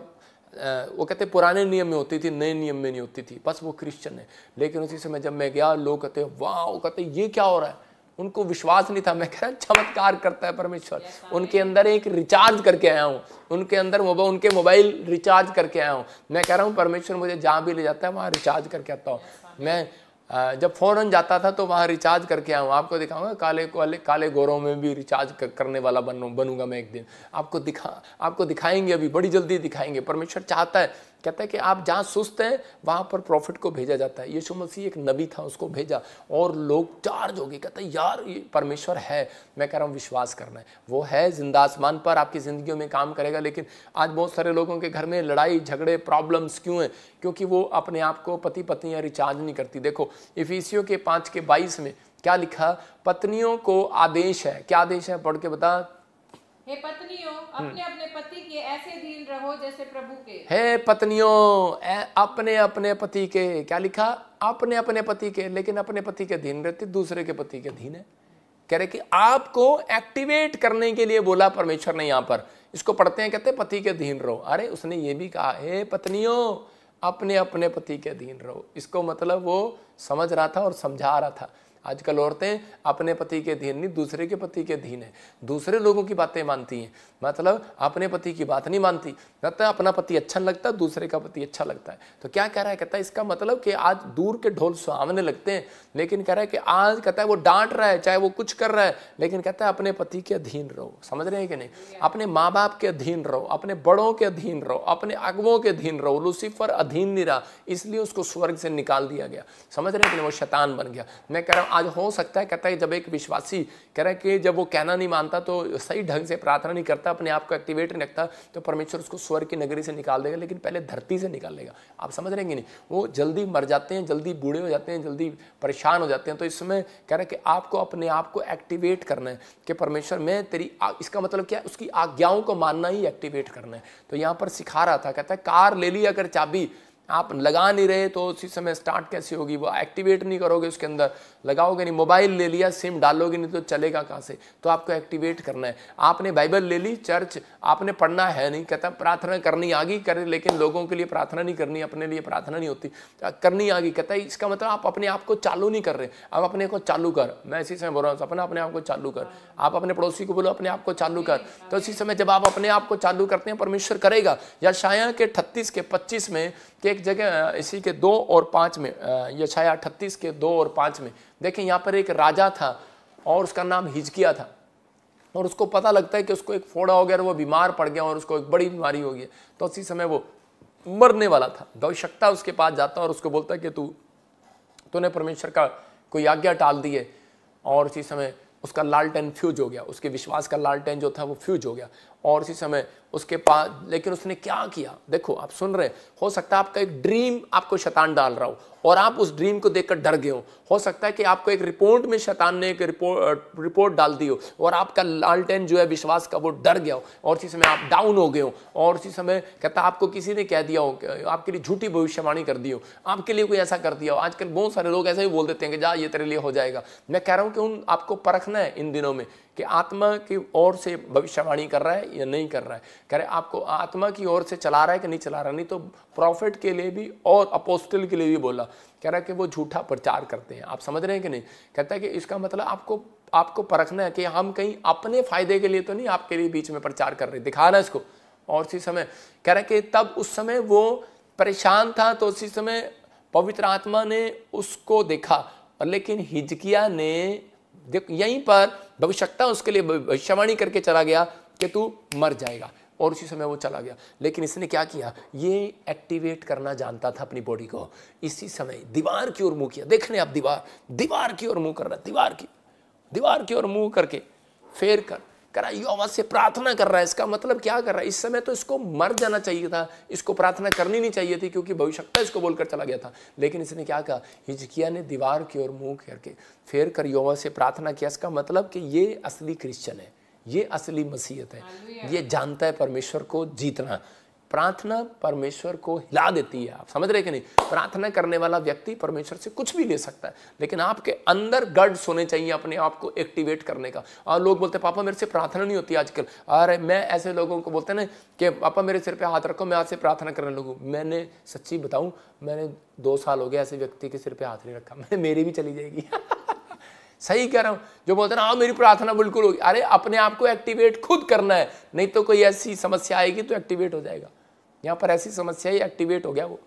वो कहते पुराने नियम में होती थी नए नियम में नहीं होती थी बस वो क्रिश्चियन है लेकिन उसी समय जब मैं गया लोग कहते वाह वो कहते ये क्या हो रहा है उनको विश्वास नहीं था मैं कह रहा चमत्कार करता है परमेश्वर उनके अंदर एक रिचार्ज करके आया हूँ उनके अंदर मोबाइल उनके मोबाइल रिचार्ज करके आया हूँ मैं कह रहा हूँ परमेश्वर मुझे जहाँ भी ले जाता है वहाँ रिचार्ज करके आता हूँ मैं जब फ़ौरन जाता था तो वहाँ रिचार्ज करके आऊँ आपको दिखाऊंगा काले काले काले गोरों में भी रिचार्ज करने वाला बनू बनूंगा मैं एक दिन आपको दिखा आपको दिखाएंगे अभी बड़ी जल्दी दिखाएंगे परमेश्वर चाहता है कहता है कि आप जहाँ सुस्त हैं वहाँ पर प्रॉफिट को भेजा जाता है यीशु मसीह एक नबी था उसको भेजा और लोग चार्ज हो गए कहते हैं यार ये परमेश्वर है मैं कह रहा हूँ विश्वास करना है वो है जिंदा आसमान पर आपकी ज़िंदगी में काम करेगा लेकिन आज बहुत सारे लोगों के घर में लड़ाई झगड़े प्रॉब्लम्स क्यों हैं क्योंकि वो अपने आप को पति पत्नियाँ रिचार्ज नहीं करती देखो इफ़ीसियों के पाँच के बाईस में क्या लिखा पत्नियों को आदेश है क्या आदेश है पढ़ के बता हे पत्नियों हम्म। अपने अपने पति के ऐसे दीन रहो जैसे प्रभु के हे पत्नियों अपने अपने पति के क्या लिखा अपने अपने पति के लेकिन अपने पति के धीन रहती दूसरे के पति के धीन है कह रहे कि आपको एक्टिवेट करने के लिए बोला परमेश्वर ने यहां पर इसको पढ़ते हैं कहते पति के धीन रहो अरे उसने ये भी कहा हे पत्नियों अपने अपने पति के अधीन रहो इसको मतलब वो समझ रहा था और समझा रहा था आजकल औरतें अपने पति के अधीन नहीं दूसरे के पति के अधीन है दूसरे लोगों की बातें मानती हैं मतलब अपने पति की बात नहीं मानती है मतलब अपना पति अच्छा लगता है दूसरे का पति अच्छा लगता है तो क्या कह रहा है कहता है इसका मतलब कि आज दूर के ढोल सामने लगते हैं लेकिन कह रहा है कि आज कहता है वो डांट रहा है चाहे वो कुछ कर रहा है लेकिन कहता है अपने पति के अधीन रहो समझ रहे हैं कि नहीं अपने माँ बाप के अधीन रहो अपने बड़ों के अधीन रहो अपने अगुओं के अधीन रहो लूसीफर अधीन नहीं रहा इसलिए उसको स्वर्ग से निकाल दिया गया समझ रहे हैं कि वो शैतान बन गया मैं कह रहा हूँ आज हो सकता है कहता है जब एक विश्वासी कह रहा है कि जब वो कहना नहीं मानता तो सही ढंग से प्रार्थना नहीं करता अपने आप को एक्टिवेट नहीं रखता तो परमेश्वर उसको स्वर की नगरी से निकाल देगा लेकिन पहले धरती से निकाल लेगा आप समझ रहे नहीं वो जल्दी मर जाते हैं जल्दी बूढ़े हो जाते हैं जल्दी परेशान हो जाते हैं तो इसमें कह रहा है कि आपको अपने आप को एक्टिवेट करना है कि परमेश्वर मैं तेरी इसका मतलब क्या है उसकी आज्ञाओं को मानना ही एक्टिवेट करना है तो यहाँ पर सिखा रहा था कहता है कार ले ली अगर चाबी आप लगा नहीं रहे तो उसी समय स्टार्ट कैसे होगी वो एक्टिवेट नहीं करोगे उसके अंदर लगाओगे नहीं मोबाइल ले लिया सिम डालोगे नहीं तो चलेगा कहाँ से तो आपको एक्टिवेट करना है आपने बाइबल ले ली चर्च आपने पढ़ना है नहीं कहता प्रार्थना करनी आ गई करे लेकिन लोगों के लिए प्रार्थना नहीं करनी अपने लिए प्रार्थना नहीं होती करनी आ गई कहता है इसका मतलब आप अपने आप को चालू नहीं कर रहे आप अपने को चालू कर मैं इसी समय बोल रहा हूँ अपना अपने आप को चालू कर आप अपने पड़ोसी को बोलो अपने आप को चालू कर तो इसी समय जब आप अपने आप को चालू करते हैं परमेश्वर करेगा या शायद के अठतीस के पच्चीस में के एक जगह इसी के दो और पांच में यशाया अठतीस के दो और पांच में देखें यहाँ पर एक राजा था और उसका नाम हिजकिया था और उसको पता लगता है कि उसको एक फोड़ा हो गया और वो बीमार पड़ गया और उसको एक बड़ी बीमारी हो गई तो उसी समय वो मरने वाला था गौशक्ता उसके पास जाता और उसको बोलता है कि तू तूने परमेश्वर का कोई आज्ञा टाल दी है और उसी समय उसका लालटेन फ्यूज हो गया उसके विश्वास का लालटेन जो था वो फ्यूज हो गया और उसी समय उसके पास लेकिन उसने क्या किया देखो आप सुन रहे हैं हो सकता है आपका एक ड्रीम आपको शैतान डाल रहा हो और आप उस ड्रीम को देखकर डर गए हो हो सकता है कि आपको एक रिपोर्ट में शैतान ने एक रिपोर्ट रिपोर्ट डाल दी हो और आपका लालटेन जो है विश्वास का वो डर गया हो और उसी समय आप डाउन हो गए हो और उसी समय कहता आपको किसी ने कह दिया हो आपके लिए झूठी भविष्यवाणी कर दी हो आपके लिए कोई ऐसा कर दिया हो आजकल बहुत सारे लोग ऐसे ही बोल देते हैं कि जा ये तेरे लिए हो जाएगा मैं कह रहा हूँ कि उन आपको परखना है इन दिनों में कि आत्मा की ओर से भविष्यवाणी कर रहा है या नहीं कर रहा है कह रहे आपको आत्मा की ओर से चला रहा है कि नहीं चला रहा नहीं तो प्रॉफिट के लिए भी और अपोस्टल के लिए भी बोला कह रहा है कि वो झूठा प्रचार करते हैं आप समझ रहे हैं कि नहीं कहता है कि इसका मतलब आपको आपको परखना है कि हम कहीं अपने फायदे के लिए तो नहीं आपके लिए बीच में प्रचार कर रहे दिखाना इसको और उसी समय कह रहा कि तब उस समय वो परेशान था तो उसी समय पवित्र आत्मा ने उसको देखा और लेकिन हिजकिया ने देख यहीं पर भविष्यता उसके लिए भविष्यवाणी करके चला गया कि तू मर जाएगा और उसी समय वो चला गया लेकिन इसने क्या किया ये एक्टिवेट करना जानता था अपनी बॉडी को इसी समय दीवार की ओर मुंह किया देख रहे आप दीवार दीवार की ओर मुंह कर रहा दीवार की दीवार की ओर मुंह करके फेर कर करा यो आवाज से प्रार्थना कर रहा है इसका मतलब क्या कर रहा है इस समय तो इसको मर जाना चाहिए था इसको प्रार्थना करनी नहीं चाहिए थी क्योंकि भविष्यता इसको बोलकर चला गया था लेकिन इसने क्या कहा हिजकिया ने दीवार की ओर मुंह करके फेर कर योवा से प्रार्थना किया इसका मतलब कि ये असली क्रिश्चन है ये असली मसीहत है ये जानता है परमेश्वर को जीतना प्रार्थना परमेश्वर को हिला देती है आप समझ रहे कि नहीं प्रार्थना करने वाला व्यक्ति परमेश्वर से कुछ भी ले सकता है लेकिन आपके अंदर गड्स होने चाहिए अपने आप को एक्टिवेट करने का और लोग बोलते हैं पापा मेरे से प्रार्थना नहीं होती आजकल अरे मैं ऐसे लोगों को बोलते हैं ना कि पापा मेरे सिर पर हाथ रखो मैं आपसे प्रार्थना करने लगूँ मैंने सच्ची बताऊँ मैंने दो साल हो गया ऐसे व्यक्ति के सिर पर हाथ नहीं रखा मैंने मेरी भी चली जाएगी सही कह रहा हूँ जो बोलते ना आओ हाँ, मेरी प्रार्थना बिल्कुल होगी अरे अपने आप को एक्टिवेट खुद करना है नहीं तो कोई ऐसी समस्या आएगी तो एक्टिवेट हो जाएगा यहाँ पर ऐसी समस्या ही एक्टिवेट हो गया वो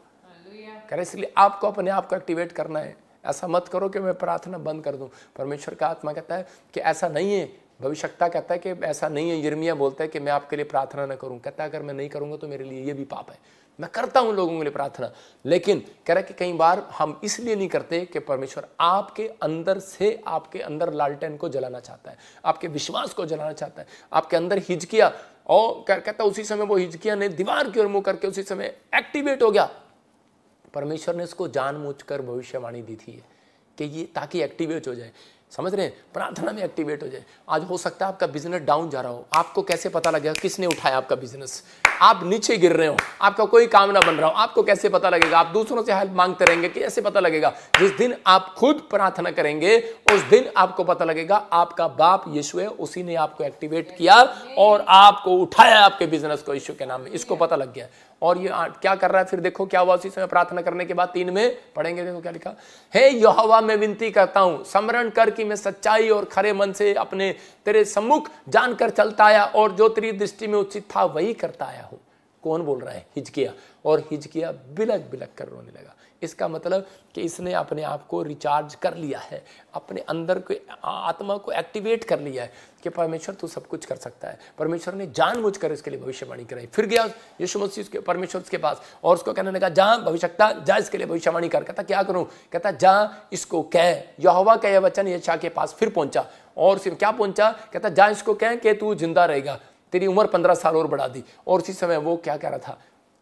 करें इसलिए आपको अपने आप को एक्टिवेट करना है ऐसा मत करो कि मैं प्रार्थना बंद कर दूं परमेश्वर का आत्मा कहता है कि ऐसा नहीं है भविष्यता कहता है कि ऐसा नहीं है यर्मिया बोलता है कि मैं आपके लिए प्रार्थना ना करूं कहता है अगर मैं नहीं करूंगा तो मेरे लिए ये भी पाप है मैं करता हूं लोगों के लिए प्रार्थना लेकिन कह रहा है कि कई बार हम इसलिए नहीं करते कि परमेश्वर आपके अंदर से आपके अंदर लालटेन को जलाना चाहता है आपके विश्वास को जलाना चाहता है आपके अंदर हिजकिया और कहता उसी समय वो हिजकिया ने दीवार की ओर मुंह करके उसी समय एक्टिवेट हो गया परमेश्वर ने इसको जानबूझकर भविष्यवाणी दी थी कि ये ताकि एक्टिवेट हो जाए समझ रहे हैं प्रार्थना में एक्टिवेट हो जाए आज हो सकता है आपका बिजनेस डाउन जा रहा हो आपको कैसे पता लगेगा किसने उठाया आपका बिजनेस आप नीचे गिर रहे हो आपका कोई काम ना बन रहा हो आपको कैसे पता लगेगा आप दूसरों से हेल्प मांगते रहेंगे कैसे पता लगेगा जिस दिन आप खुद प्रार्थना करेंगे उस दिन आपको पता लगेगा आपका बाप यीशु है उसी ने आपको एक्टिवेट किया और आपको उठाया आपके बिजनेस को यीशु के नाम में इसको पता लग गया और ये क्या कर रहा है फिर देखो क्या हुआ उसी समय प्रार्थना करने के बाद तीन में पढ़ेंगे देखो क्या लिखा हे यहोवा मैं विनती करता हूँ स्मरण कर कि मैं सच्चाई और खरे मन से अपने तेरे सम्मुख जानकर चलता आया और जो तेरी दृष्टि में उचित था वही करता आया हूं कौन बोल रहा है हिजकिया और हिजकिया बिलक बिलक कर रोने लगा इसका मतलब कि इसने अपने आप को रिचार्ज कर लिया है अपने अंदर के आत्मा को एक्टिवेट कर लिया है कि परमेश्वर तू सब कुछ कर सकता है परमेश्वर ने जान बुझ कर इसके लिए भविष्यवाणी कराई फिर गया यीशु मसीह उसके परमेश्वर उसके पास और उसको कहने लगा जा भविष्यता जा इसके लिए भविष्यवाणी कर कहता क्या करूँ कहता जा इसको कह यहोवा कह यह वचन यशा के पास फिर पहुंचा और उसे क्या पहुंचा कहता जा इसको कह के तू जिंदा रहेगा तेरी उम्र पंद्रह साल और बढ़ा दी और उसी समय वो क्या कह रहा था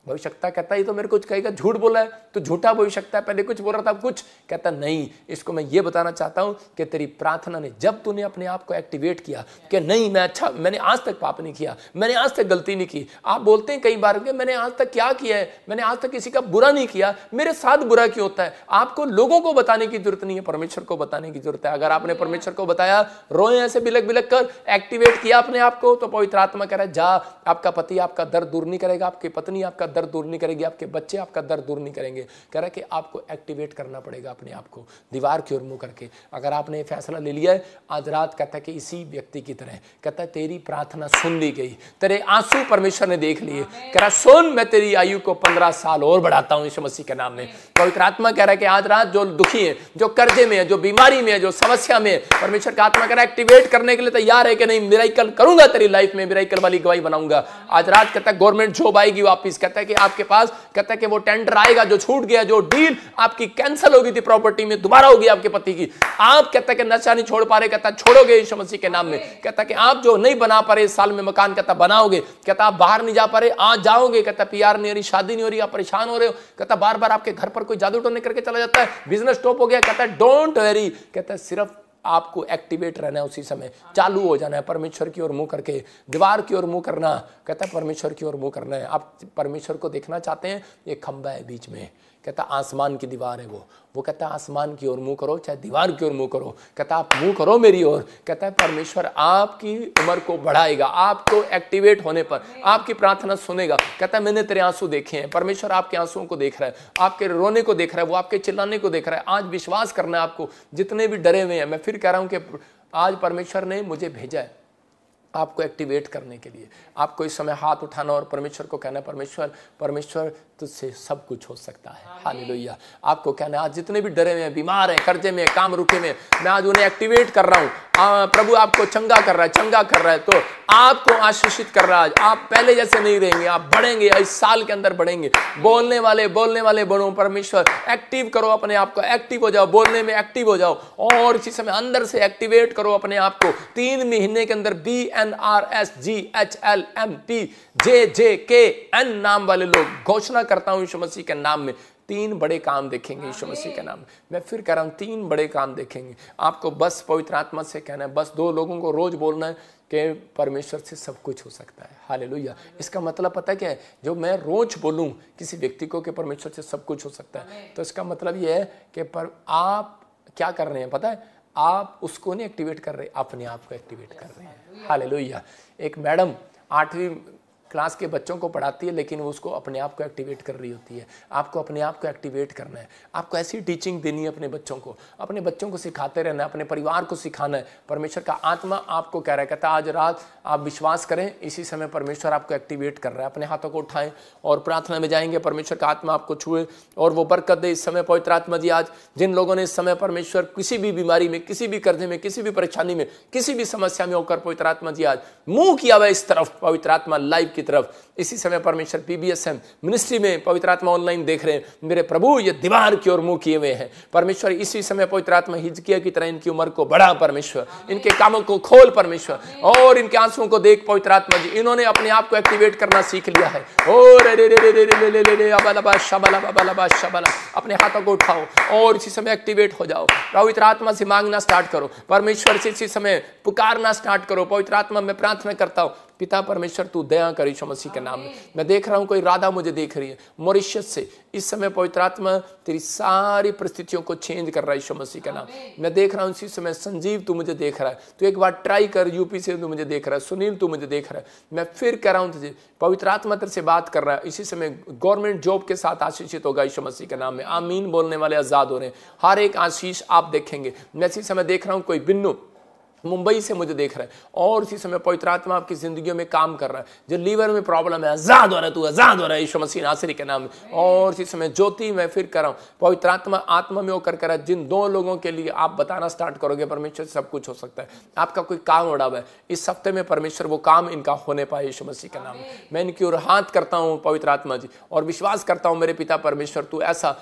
भविष्यता कहता है ये तो मेरे कुछ कहेगा झूठ बोला है तो झूठा भविष्यता है पहले कुछ बोल रहा था अब कुछ कहता नहीं इसको मैं ये बताना चाहता हूँ कि तेरी प्रार्थना ने जब तूने अपने आप को एक्टिवेट किया कि नहीं मैं अच्छा मैंने आज तक पाप नहीं किया मैंने आज तक गलती नहीं की आप बोलते हैं कई बार कि मैंने आज तक क्या किया है मैंने आज तक किसी का बुरा नहीं किया मेरे साथ बुरा क्यों होता है आपको लोगों को बताने की जरूरत नहीं है परमेश्वर को बताने की जरूरत है अगर आपने परमेश्वर को बताया रोए ऐसे बिलक बिलक कर एक्टिवेट किया अपने आप को तो पवित्र आत्मा कह रहा है जा आपका पति आपका दर्द दूर नहीं करेगा आपकी पत्नी आपका दर्द दूर नहीं करेगी आपके बच्चे आपका दर्द दूर नहीं करेंगे कह रहा है कि आपको एक्टिवेट करना पड़ेगा अपने आप को दीवार की ओर मुंह करके अगर आपने फैसला ले लिया है आज रात कहता है कि इसी व्यक्ति की तरह कहता है तेरी प्रार्थना सुन ली गई तेरे आंसू परमेश्वर ने देख लिए कह रहा सुन मैं तेरी आयु को पंद्रह साल और बढ़ाता हूँ यीशु मसीह के नाम में पवित्र आत्मा कह रहा है कि आज रात जो दुखी है जो कर्जे में है जो बीमारी में है जो समस्या में है परमेश्वर का आत्मा कह रहा है एक्टिवेट करने के लिए तैयार है कि नहीं मेरा करूंगा तेरी लाइफ में मेरा वाली गवाही बनाऊंगा आज रात कहता है गवर्नमेंट जॉब आएगी वापिस कहता है कि आपके पास कहता है कि वो टेंडर आएगा जो छूट गया जो डील आपकी कैंसिल हो गई थी प्रॉपर्टी में दोबारा होगी आपके पति की आप कहता है कि नशा नहीं छोड़ पा रहे कहता छोड़ोगे यीशु मसीह के नाम में कहता है कि आप जो नहीं बना पा रहे इस साल में मकान कहता बनाओगे कहता आप बाहर नहीं जा पा रहे आज जाओगे कहता पी नहीं हो रही शादी नहीं हो रही आप परेशान हो रहे हो कहता बार बार आपके घर पर कोई जादू टोने करके चला जाता है बिजनेस स्टॉप हो गया कहता है डोंट वेरी कहता है सिर्फ आपको एक्टिवेट रहना है उसी समय चालू हो जाना है परमेश्वर की ओर मुंह करके दीवार की ओर मुंह करना कहता है परमेश्वर की ओर मुंह करना है आप परमेश्वर को देखना चाहते हैं ये खंबा है बीच में कहता आसमान की दीवार है वो वो कहता आसमान की ओर मुंह करो चाहे दीवार की ओर मुंह करो कहता आप मुंह करो मेरी ओर कहता है परमेश्वर आपकी उम्र को बढ़ाएगा आपको एक्टिवेट होने पर आपकी प्रार्थना सुनेगा कहता है मैंने तेरे आंसू देखे हैं परमेश्वर आपके आंसुओं को देख रहा है आपके रोने को देख रहा है वो आपके चिल्लाने को देख रहा है आज विश्वास करना है आपको जितने भी डरे हुए हैं मैं फिर कह रहा हूँ कि आज परमेश्वर ने मुझे भेजा है आपको एक्टिवेट करने के लिए आपको इस समय हाथ उठाना और परमेश्वर को कहना परमेश्वर परमेश्वर तुझसे सब कुछ हो सकता है लोहिया आपको कहना आज जितने भी डरे हुए हैं बीमार हैं कर्जे में काम रुके में मैं आज उन्हें एक्टिवेट कर रहा हूँ प्रभु आपको चंगा कर रहा है चंगा कर रहा है तो आपको आशीषित कर रहा है आप पहले जैसे नहीं रहेंगे आप बढ़ेंगे इस साल के अंदर बढ़ेंगे बोलने वाले बोलने वाले बनो परमेश्वर एक्टिव करो अपने आप को एक्टिव हो जाओ बोलने में एक्टिव हो जाओ और इसी समय अंदर से एक्टिवेट करो अपने आप को तीन महीने के अंदर B N R S G H L M P J J K N नाम वाले लोग घोषणा करता हूं यीशु मसीह के नाम में तीन बड़े काम देखेंगे यीशु मसीह के नाम मैं फिर कह रहा हूँ तीन बड़े काम देखेंगे आपको बस पवित्र आत्मा से कहना है बस दो लोगों को रोज बोलना है कि परमेश्वर से सब कुछ हो सकता है हाल इसका मतलब पता क्या है जो मैं रोज बोलूँ किसी व्यक्ति को कि परमेश्वर से सब कुछ हो सकता है तो इसका मतलब ये है कि पर आप क्या कर रहे हैं पता है आप उसको नहीं एक्टिवेट कर रहे अपने आप को एक्टिवेट कर रहे हैं हाल एक मैडम आठवीं क्लास के बच्चों को पढ़ाती है लेकिन वो उसको अपने आप को एक्टिवेट कर रही होती है आपको अपने आप को एक्टिवेट करना है आपको ऐसी टीचिंग देनी है अपने बच्चों को अपने बच्चों को सिखाते रहना है अपने परिवार को सिखाना है परमेश्वर का आत्मा आपको कह रहा है कहता आज रात आप विश्वास करें इसी समय परमेश्वर आपको एक्टिवेट कर रहा है अपने हाथों को उठाएं और प्रार्थना में जाएंगे परमेश्वर का आत्मा आपको छुए और वो बरकत दे इस समय पवित्र आत्मा जी आज जिन लोगों ने इस समय परमेश्वर किसी भी बीमारी में किसी भी कर्जे में किसी भी परेशानी में किसी भी समस्या में होकर पवित्र आत्मा जी आज मुंह किया हुआ इस तरफ पवित्र आत्मा लाइव की तरफ इसी समय परमेश्वर पीबीएसएम मिनिस्ट्री में पवित्र आत्मा ऑनलाइन देख रहे हैं मेरे प्रभु ये दीवार की ओर मुंह किए हुए हैं परमेश्वर इसी समय पवित्र आत्मा हिजकिया की तरह इनकी उम्र को बढ़ा परमेश्वर इनके कामों को खोल परमेश्वर और इनके आंसुओं को देख पवित्र आत्मा जी इन्होंने अपने आप को एक्टिवेट करना सीख लिया है अपने हाथों को उठाओ और इसी समय एक्टिवेट हो जाओ पवित्र आत्मा से मांगना स्टार्ट करो परमेश्वर से इसी समय पुकारना स्टार्ट करो पवित्र आत्मा में प्रार्थना करता हूँ पिता परमेश्वर तू दया कर ईशो मसीह के नाम में मैं देख रहा हूँ कोई राधा मुझे देख रही है मॉरिशस से इस समय पवित्र आत्मा तेरी सारी परिस्थितियों को चेंज कर रहा है ईशो मसीह के नाम मैं देख रहा हूँ इसी समय संजीव तू मुझे देख रहा है तू एक बार ट्राई कर यूपी से तू मुझे देख रहा है सुनील तू मुझे देख रहा है मैं फिर कह रहा हूँ तुझे पवित्र आत्मा तेरे से बात कर रहा है इसी समय गवर्नमेंट जॉब के साथ आशीषित होगा ईशो मसीह के नाम में आमीन बोलने वाले आज़ाद हो रहे हैं हर एक आशीष आप देखेंगे मैं इसी समय देख रहा हूँ कोई बिन्नू मुंबई से मुझे देख रहे हैं और उसी समय पवित्र आत्मा आपकी जिंदगी में काम कर रहा है जो लीवर में प्रॉब्लम है आजाद हो रहा है तू आजाद हो रहा है यीशु मसीह नासरी के नाम में और उसी समय ज्योति मैं फिर कर रहा हूँ पवित्र आत्मा आत्मा में होकर कर जिन दो लोगों के लिए आप बताना स्टार्ट करोगे परमेश्वर से सब कुछ हो सकता है आपका कोई काम उड़ा हुआ है इस हफ्ते में परमेश्वर वो काम इनका होने पाए यीशु मसीह के नाम में मैं इनकी ओर हाथ करता हूँ पवित्र आत्मा जी और विश्वास करता हूँ मेरे पिता परमेश्वर तू ऐसा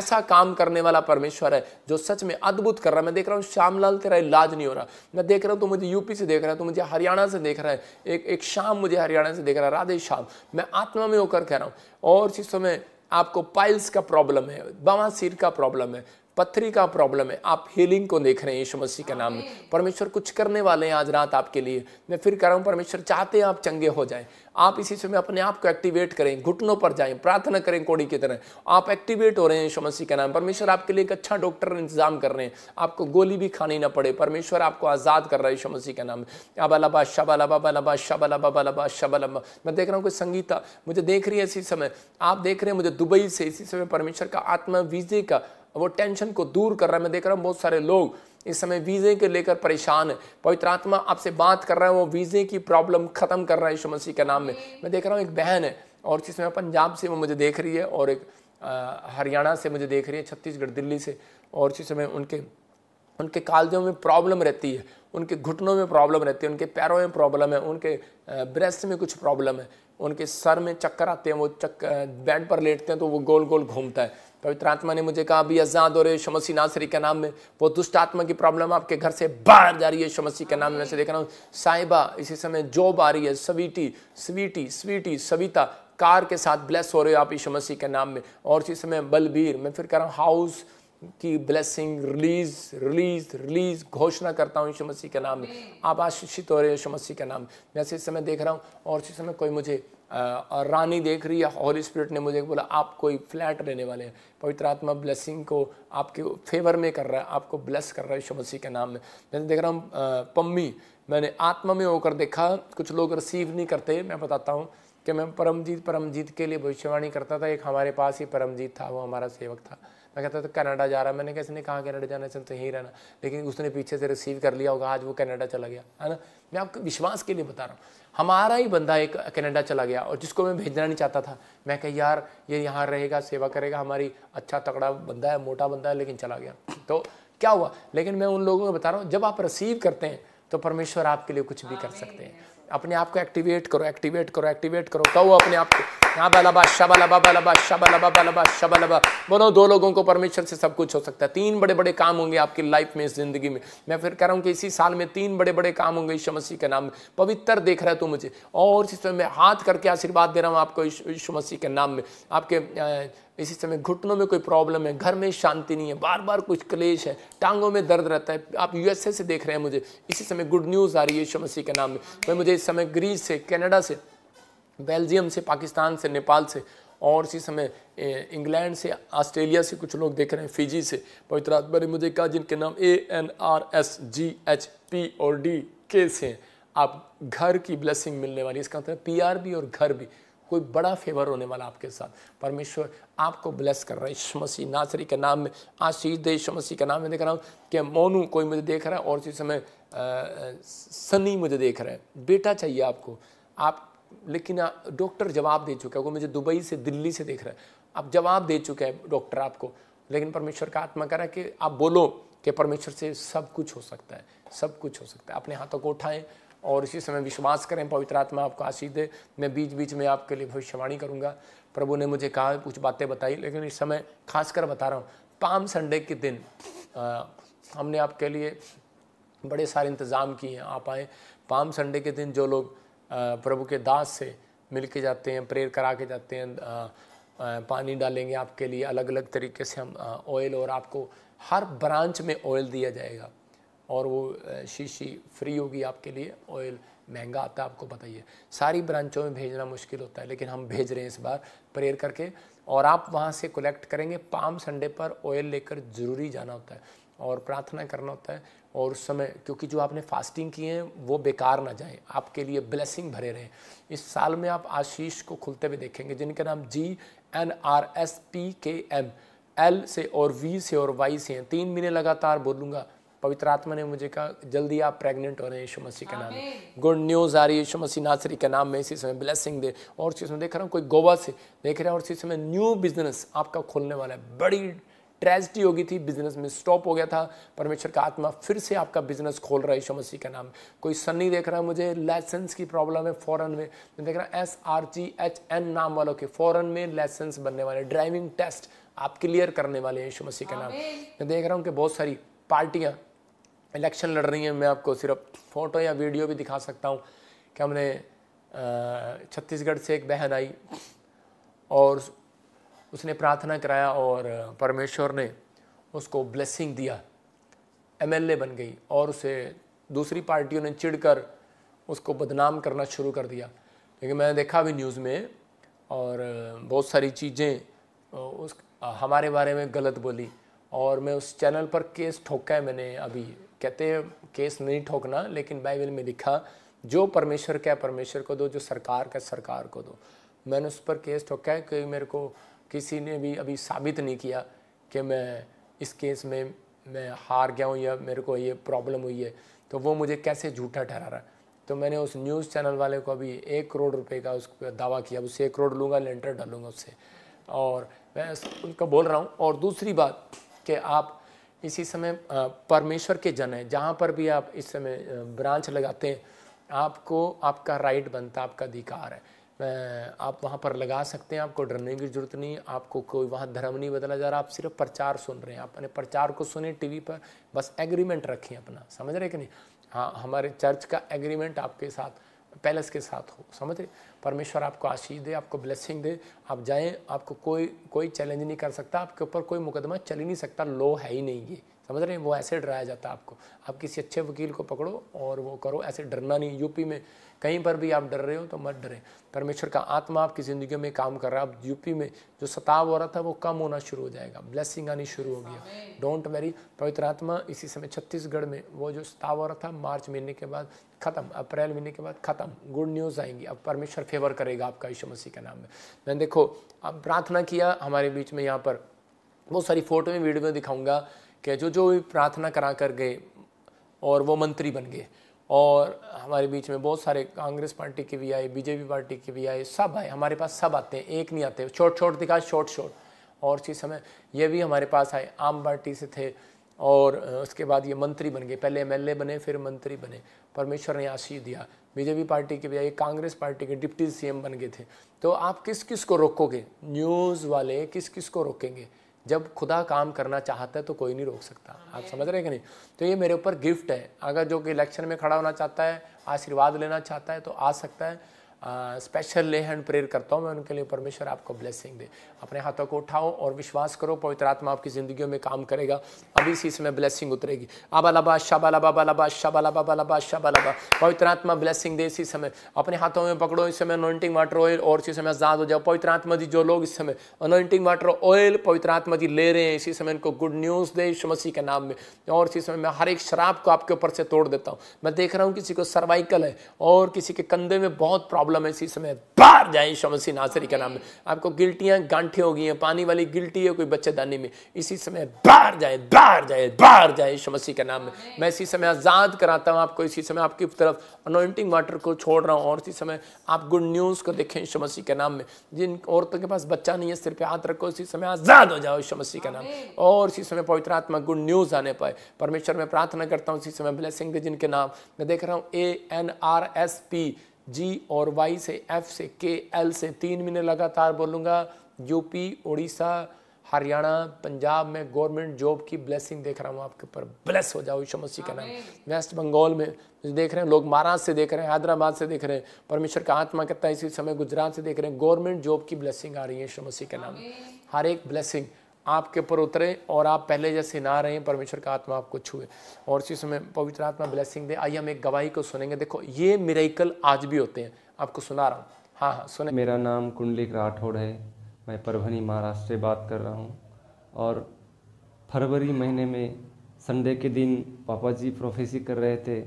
ऐसा काम करने वाला परमेश्वर है जो सच में अद्भुत कर रहा है मैं देख रहा हूँ श्यामलाल तेरा इलाज नहीं हो रहा मैं देख रहा हूँ तो मुझे यूपी से देख रहा है तो मुझे हरियाणा से देख रहा है एक एक शाम मुझे हरियाणा से देख रहा है राधे शाम मैं आत्मा में होकर कह रहा हूँ और चीज़ों में आपको पाइल्स का प्रॉब्लम है बवासीर का प्रॉब्लम है पत्थरी का प्रॉब्लम है आप हीलिंग को देख रहे हैं यीशु मसीह के नाम में परमेश्वर कुछ करने वाले हैं आज रात आपके लिए मैं फिर कह रहा हूँ परमेश्वर चाहते हैं आप चंगे हो जाएं आप इसी समय अपने आप को एक्टिवेट करें घुटनों पर जाएं प्रार्थना करें कोड़ी की तरह आप एक्टिवेट हो रहे हैं यीशु मसीह के नाम परमेश्वर आपके लिए एक अच्छा डॉक्टर इंतजाम कर रहे हैं आपको गोली भी खानी ना पड़े परमेश्वर आपको आज़ाद कर रहा है यीशु मसीह के नाम अब अलाबा शब अलाबा बलाबा शब अलाबा बलाबा शब अलाबा मैं देख रहा हूँ कोई संगीता मुझे देख रही है इसी समय आप देख रहे हैं मुझे दुबई से इसी समय परमेश्वर का आत्मा विजय का वो टेंशन को दूर कर रहा है मैं देख रहा हूँ बहुत सारे लोग इस समय वीज़े के लेकर परेशान है पवित्र आत्मा आपसे बात कर रहा है वो वीज़े की प्रॉब्लम ख़त्म कर रहा है यीशु मसीह के नाम में मैं देख रहा हूँ एक बहन है और जिसमें समय पंजाब से वो मुझे देख रही है और एक हरियाणा से मुझे देख रही है छत्तीसगढ़ दिल्ली से और जिस समय उनके उनके कालजों में प्रॉब्लम रहती है उनके घुटनों में प्रॉब्लम रहती है उनके पैरों में प्रॉब्लम है उनके ब्रेस्ट में कुछ प्रॉब्लम है उनके सर में चक्कर आते हैं वो चक्कर बेड पर लेटते हैं तो वो गोल गोल घूमता है पवित्र आत्मा ने मुझे कहा अभी आजाद हो रहे यशो नासरी के नाम में वो दुष्ट आत्मा की प्रॉब्लम आपके घर से बाहर जा रही है शमसी के नाम में से देख रहा हूँ साहिबा इसी समय जॉब आ रही है sweetie sweetie sweetie Savita car के साथ ब्लेस हो रहे हो आप इस मसीह के नाम में और इसी समय बलबीर मैं फिर कह रहा हूँ हाउस की ब्लेसिंग रिलीज रिलीज रिलीज घोषणा करता हूँ यीशु मसीह के नाम में आप आशीषित हो रहे यीशु मसीह के नाम में मैं इस समय देख रहा हूँ और इस समय कोई मुझे और रानी देख रही है हॉली स्पिरिट ने मुझे बोला आप कोई फ्लैट रहने वाले हैं पवित्र आत्मा ब्लेसिंग को आपके फेवर में कर रहा है आपको ब्लेस कर रहा है यीशु मसीह के नाम में मैंने देख रहा हूँ पम्मी मैंने आत्मा में होकर देखा कुछ लोग रिसीव नहीं करते मैं बताता हूँ कि मैं परमजीत परमजीत के लिए भविष्यवाणी करता था एक हमारे पास ही परमजीत था वो हमारा सेवक था मैं कहता था तो कनाडा जा रहा मैंने कहा इसने कहाँ कनाडा जाना इसने तो यहीं रहना लेकिन उसने पीछे से रिसीव कर लिया होगा आज वो कनाडा चला गया है ना मैं आपको विश्वास के लिए बता रहा हूँ हमारा ही बंदा एक कनाडा चला गया और जिसको मैं भेजना नहीं चाहता था मैं कह यार ये यहाँ रहेगा सेवा करेगा हमारी अच्छा तगड़ा बंदा है मोटा बंदा है लेकिन चला गया तो क्या हुआ लेकिन मैं उन लोगों को बता रहा हूँ जब आप रिसीव करते हैं तो परमेश्वर आपके लिए कुछ भी कर सकते हैं अपने आप को एक्टिवेट करो एक्टिवेट करो एक्टिवेट करो कहो अपने आप को यहाँ बलबा शबा लबा बलबा शबा लबा बलबा शबा बोलो दो लोगों को परमेश्वर से सब कुछ हो सकता है तीन बड़े बड़े काम होंगे आपकी लाइफ में इस जिंदगी में मैं फिर कह रहा हूँ कि इसी साल में तीन बड़े बड़े काम होंगे यीशु मसीह के नाम में पवित्र देख रहा है तू मुझे और मैं हाथ करके आशीर्वाद दे रहा हूँ आपको यीशु मसीह के नाम में आपके इसी समय घुटनों में कोई प्रॉब्लम है घर में शांति नहीं है बार बार कुछ क्लेश है टांगों में दर्द रहता है आप यूएसए से देख रहे हैं मुझे इसी समय गुड न्यूज़ आ रही है यीशु मसीह के नाम में मैं मुझे इस समय ग्रीस से कैनेडा से बेल्जियम से पाकिस्तान से नेपाल से और इसी समय इंग्लैंड से ऑस्ट्रेलिया से कुछ लोग देख रहे हैं फिजी से पवित्र आत्मा ने मुझे कहा जिनके नाम A N R S G H P और डी के से हैं आप घर की ब्लेसिंग मिलने वाली इसका मतलब पी आर भी और घर भी कोई बड़ा फेवर होने वाला आपके साथ परमेश्वर आपको ब्लेस कर रहा है यीशु मसी नासरी के नाम में आज सीधे यीशु मसीह के नाम में देख रहा हूँ कि मोनू कोई मुझे देख रहा है और उसी समय सनी मुझे देख रहा है बेटा चाहिए आपको आप लेकिन डॉक्टर जवाब दे चुका है वो मुझे दुबई से दिल्ली से देख रहा है आप जवाब दे चुके हैं डॉक्टर आपको लेकिन परमेश्वर का आत्मा कह रहा है कि आप बोलो कि परमेश्वर से सब कुछ हो सकता है सब कुछ हो सकता है अपने हाथों को उठाएं और इसी समय विश्वास करें पवित्र आत्मा आपको आशीष दे मैं बीच बीच में आपके लिए भविष्यवाणी करूँगा प्रभु ने मुझे कहा कुछ बातें बताई लेकिन इस समय खासकर बता रहा हूँ पाम संडे के दिन आ, हमने आपके लिए बड़े सारे इंतज़ाम किए हैं आप आएँ पाम संडे के दिन जो लोग प्रभु के दास से मिल के जाते हैं प्रेयर करा के जाते हैं आ, आ, पानी डालेंगे आपके लिए अलग अलग तरीके से हम ऑयल और आपको हर ब्रांच में ऑयल दिया जाएगा और वो शीशी फ्री होगी आपके लिए ऑयल महंगा आता है आपको बताइए सारी ब्रांचों में भेजना मुश्किल होता है लेकिन हम भेज रहे हैं इस बार प्रेयर करके और आप वहाँ से कलेक्ट करेंगे पाम संडे पर ऑयल लेकर ज़रूरी जाना होता है और प्रार्थना करना होता है और उस समय क्योंकि जो आपने फास्टिंग किए हैं वो बेकार ना जाए आपके लिए ब्लेसिंग भरे रहें इस साल में आप आशीष को खुलते हुए देखेंगे जिनका नाम G N R S P K M L से और वी से और वाई से हैं तीन महीने लगातार बोलूँगा पवित्र आत्मा ने मुझे कहा जल्दी आप प्रेग्नेंट हो रहे हैं यीशु मसीह के नाम में गुड न्यूज़ आ रही है यीशु मसीह नासरी के नाम में इसी समय ब्लेसिंग दे और चीज़ में देख रहा हूँ कोई गोवा से देख रहा है और इसी समय न्यू बिजनेस आपका खोलने वाला है बड़ी ट्रेजिडी होगी थी बिजनेस में स्टॉप हो गया था परमेश्वर का आत्मा फिर से आपका बिजनेस खोल रहा है यीशु मसीह का नाम कोई सन्नी देख रहा है मुझे लाइसेंस की प्रॉब्लम है फॉरन में मैं देख रहा S R G H N नाम वालों के फॉरन में लाइसेंस बनने वाले ड्राइविंग टेस्ट आप क्लियर करने वाले हैं यीशु मसीह का नाम मैं देख रहा हूँ कि बहुत सारी पार्टियाँ इलेक्शन लड़ रही हैं मैं आपको सिर्फ फ़ोटो या वीडियो भी दिखा सकता हूँ कि हमने छत्तीसगढ़ से एक बहन आई और उसने प्रार्थना कराया और परमेश्वर ने उसको ब्लेसिंग दिया एमएलए बन गई और उसे दूसरी पार्टियों ने चिढ़कर उसको बदनाम करना शुरू कर दिया लेकिन मैंने देखा भी न्यूज़ में और बहुत सारी चीज़ें उस हमारे बारे में गलत बोली और मैं उस चैनल पर केस ठोका है मैंने अभी कहते हैं केस नहीं ठोकना लेकिन बाइबल में लिखा जो परमेश्वर का परमेश्वर को दो जो सरकार का सरकार को दो मैंने उस पर केस ठोका है कि मेरे को किसी ने भी अभी साबित नहीं किया कि मैं इस केस में मैं हार गया हूँ या मेरे को ये प्रॉब्लम हुई है तो वो मुझे कैसे झूठा ठहरा रहा है तो मैंने उस न्यूज़ चैनल वाले को अभी एक करोड़ रुपए का उस दावा किया उससे एक करोड़ लूँगा लेंटर डालूँगा उससे और मैं उनको बोल रहा हूँ और दूसरी बात कि आप इसी समय परमेश्वर के जन है जहाँ पर भी आप इस समय ब्रांच लगाते हैं आपको आपका राइट बनता आपका अधिकार है आप वहाँ पर लगा सकते हैं आपको डरने की जरूरत नहीं आपको कोई वहाँ धर्म नहीं बदला जा रहा आप सिर्फ प्रचार सुन रहे हैं आप अपने प्रचार को सुने टीवी पर बस एग्रीमेंट रखें अपना समझ रहे कि नहीं हाँ हमारे चर्च का एग्रीमेंट आपके साथ पैलेस के साथ हो समझ रहे परमेश्वर आपको आशीष दे आपको ब्लेसिंग दे आप जाएं आपको कोई कोई चैलेंज नहीं कर सकता आपके ऊपर कोई मुकदमा चल ही नहीं सकता लो है ही नहीं ये समझ रहे हैं वो ऐसे डराया जाता है आपको आप किसी अच्छे वकील को पकड़ो और वो करो ऐसे डरना नहीं यूपी में कहीं पर भी आप डर रहे हो तो मत डरें परमेश्वर का आत्मा आपकी ज़िंदगी में काम कर रहा है अब यूपी में जो सताव हो रहा था वो कम होना शुरू हो जाएगा ब्लेसिंग आनी शुरू हो गया डोंट वेरी पवित्र आत्मा इसी समय छत्तीसगढ़ में वो जो सताव हो रहा था मार्च महीने के बाद खत्म अप्रैल महीने के बाद खत्म गुड न्यूज़ आएंगी अब परमेश्वर फेवर करेगा आपका यीशु मसीह के नाम में मैंने देखो अब प्रार्थना किया हमारे बीच में यहाँ पर बहुत सारी फ़ोटो में वीडियो में दिखाऊंगा कि जो जो भी प्रार्थना करा कर गए और वो मंत्री बन गए और हमारे बीच में बहुत सारे कांग्रेस पार्टी के भी आए बीजेपी पार्टी के भी आए सब आए हमारे पास सब आते हैं एक नहीं आते छोट छोट दिखा छोट छोट और उसी समय ये भी हमारे पास आए आम पार्टी से थे और उसके बाद ये मंत्री बन गए पहले एम बने फिर मंत्री बने परमेश्वर ने आशीष दिया बीजेपी पार्टी के भी आए कांग्रेस पार्टी के डिप्टी सी बन गए थे तो आप किस किस को रोकोगे न्यूज़ वाले किस किस को रोकेंगे जब खुदा काम करना चाहता है तो कोई नहीं रोक सकता आप समझ रहे कि नहीं तो ये मेरे ऊपर गिफ्ट है अगर जो कि इलेक्शन में खड़ा होना चाहता है आशीर्वाद लेना चाहता है तो आ सकता है स्पेशल ले हैंड प्रेयर करता हूँ मैं उनके लिए परमेश्वर आपको ब्लेसिंग दे अपने हाथों को उठाओ और विश्वास करो पवित्र आत्मा आपकी ज़िंदगी में काम करेगा अभी इसी समय ब्लेसिंग उतरेगी आबा लबा शबा लबा बलबा शबा लबा बलबा शबा लबा पवित्र आत्मा ब्लेसिंग दे इसी समय अपने हाथों में पकड़ो इस समय अनोइंटिंग वाटर ऑयल और इसी समय आजाद हो जाओ पवित्र आत्मा जी जो लोग इस समय अनोइंटिंग वाटर ऑयल पवित्र आत्मा जी ले रहे हैं इसी समय इनको गुड न्यूज़ दे यीशु मसीह के नाम में और इसी समय मैं हर एक शराब को आपके ऊपर से तोड़ देता हूँ मैं देख रहा हूँ किसी को सर्वाइकल है और किसी के कंधे में बहुत प्रॉब्लम प्रॉब्लम है इसी समय बाहर जाए शमसी नासरी का नाम में आपको गिल्टियाँ गांठे हो गई हैं पानी वाली गिल्टी है कोई बच्चेदानी में इसी समय बाहर जाए बाहर जाए बाहर जाए शमसी का नाम में मैं इसी समय आज़ाद कराता हूँ आपको इसी समय आपकी तरफ अनोइंटिंग वाटर को छोड़ रहा हूँ और इसी समय आप गुड न्यूज़ को देखें शमसी के नाम में जिन औरतों के पास बच्चा नहीं है सिर पर हाथ रखो इसी समय आज़ाद हो जाओ शमसी का नाम और इसी समय पवित्र आत्मा गुड न्यूज़ आने पाए परमेश्वर मैं प्रार्थना करता हूँ इसी समय ब्लेसिंग जिनके नाम मैं देख रहा हूँ A N R S P G और वाई से एफ से के एल से तीन महीने लगातार बोलूँगा यूपी उड़ीसा हरियाणा पंजाब में गवर्नमेंट जॉब की ब्लेसिंग देख रहा हूँ आपके ऊपर ब्लेस हो जाओ यीशु मसीह का नाम वेस्ट बंगाल में देख रहे हैं लोग महाराष्ट्र से देख रहे हैं हैदराबाद से देख रहे हैं परमेश्वर का आत्मा कहता है इसी समय गुजरात से देख रहे हैं गवर्नमेंट जॉब की ब्लेसिंग आ रही है यीशु मसीह के नाम हर एक ब्लेसिंग आपके ऊपर उतरे और आप पहले जैसे ना रहे परमेश्वर का आत्मा आपको छुए और उसी समय पवित्र आत्मा ब्लेसिंग दे आइए हम एक गवाही को सुनेंगे देखो ये मेरेकल आज भी होते हैं आपको सुना रहा हूँ हाँ हाँ सुने मेरा नाम कुंडलिक राठौड़ है मैं परभनी महाराष्ट्र से बात कर रहा हूँ और फरवरी महीने में संडे के दिन पापा जी प्रोफेसी कर रहे थे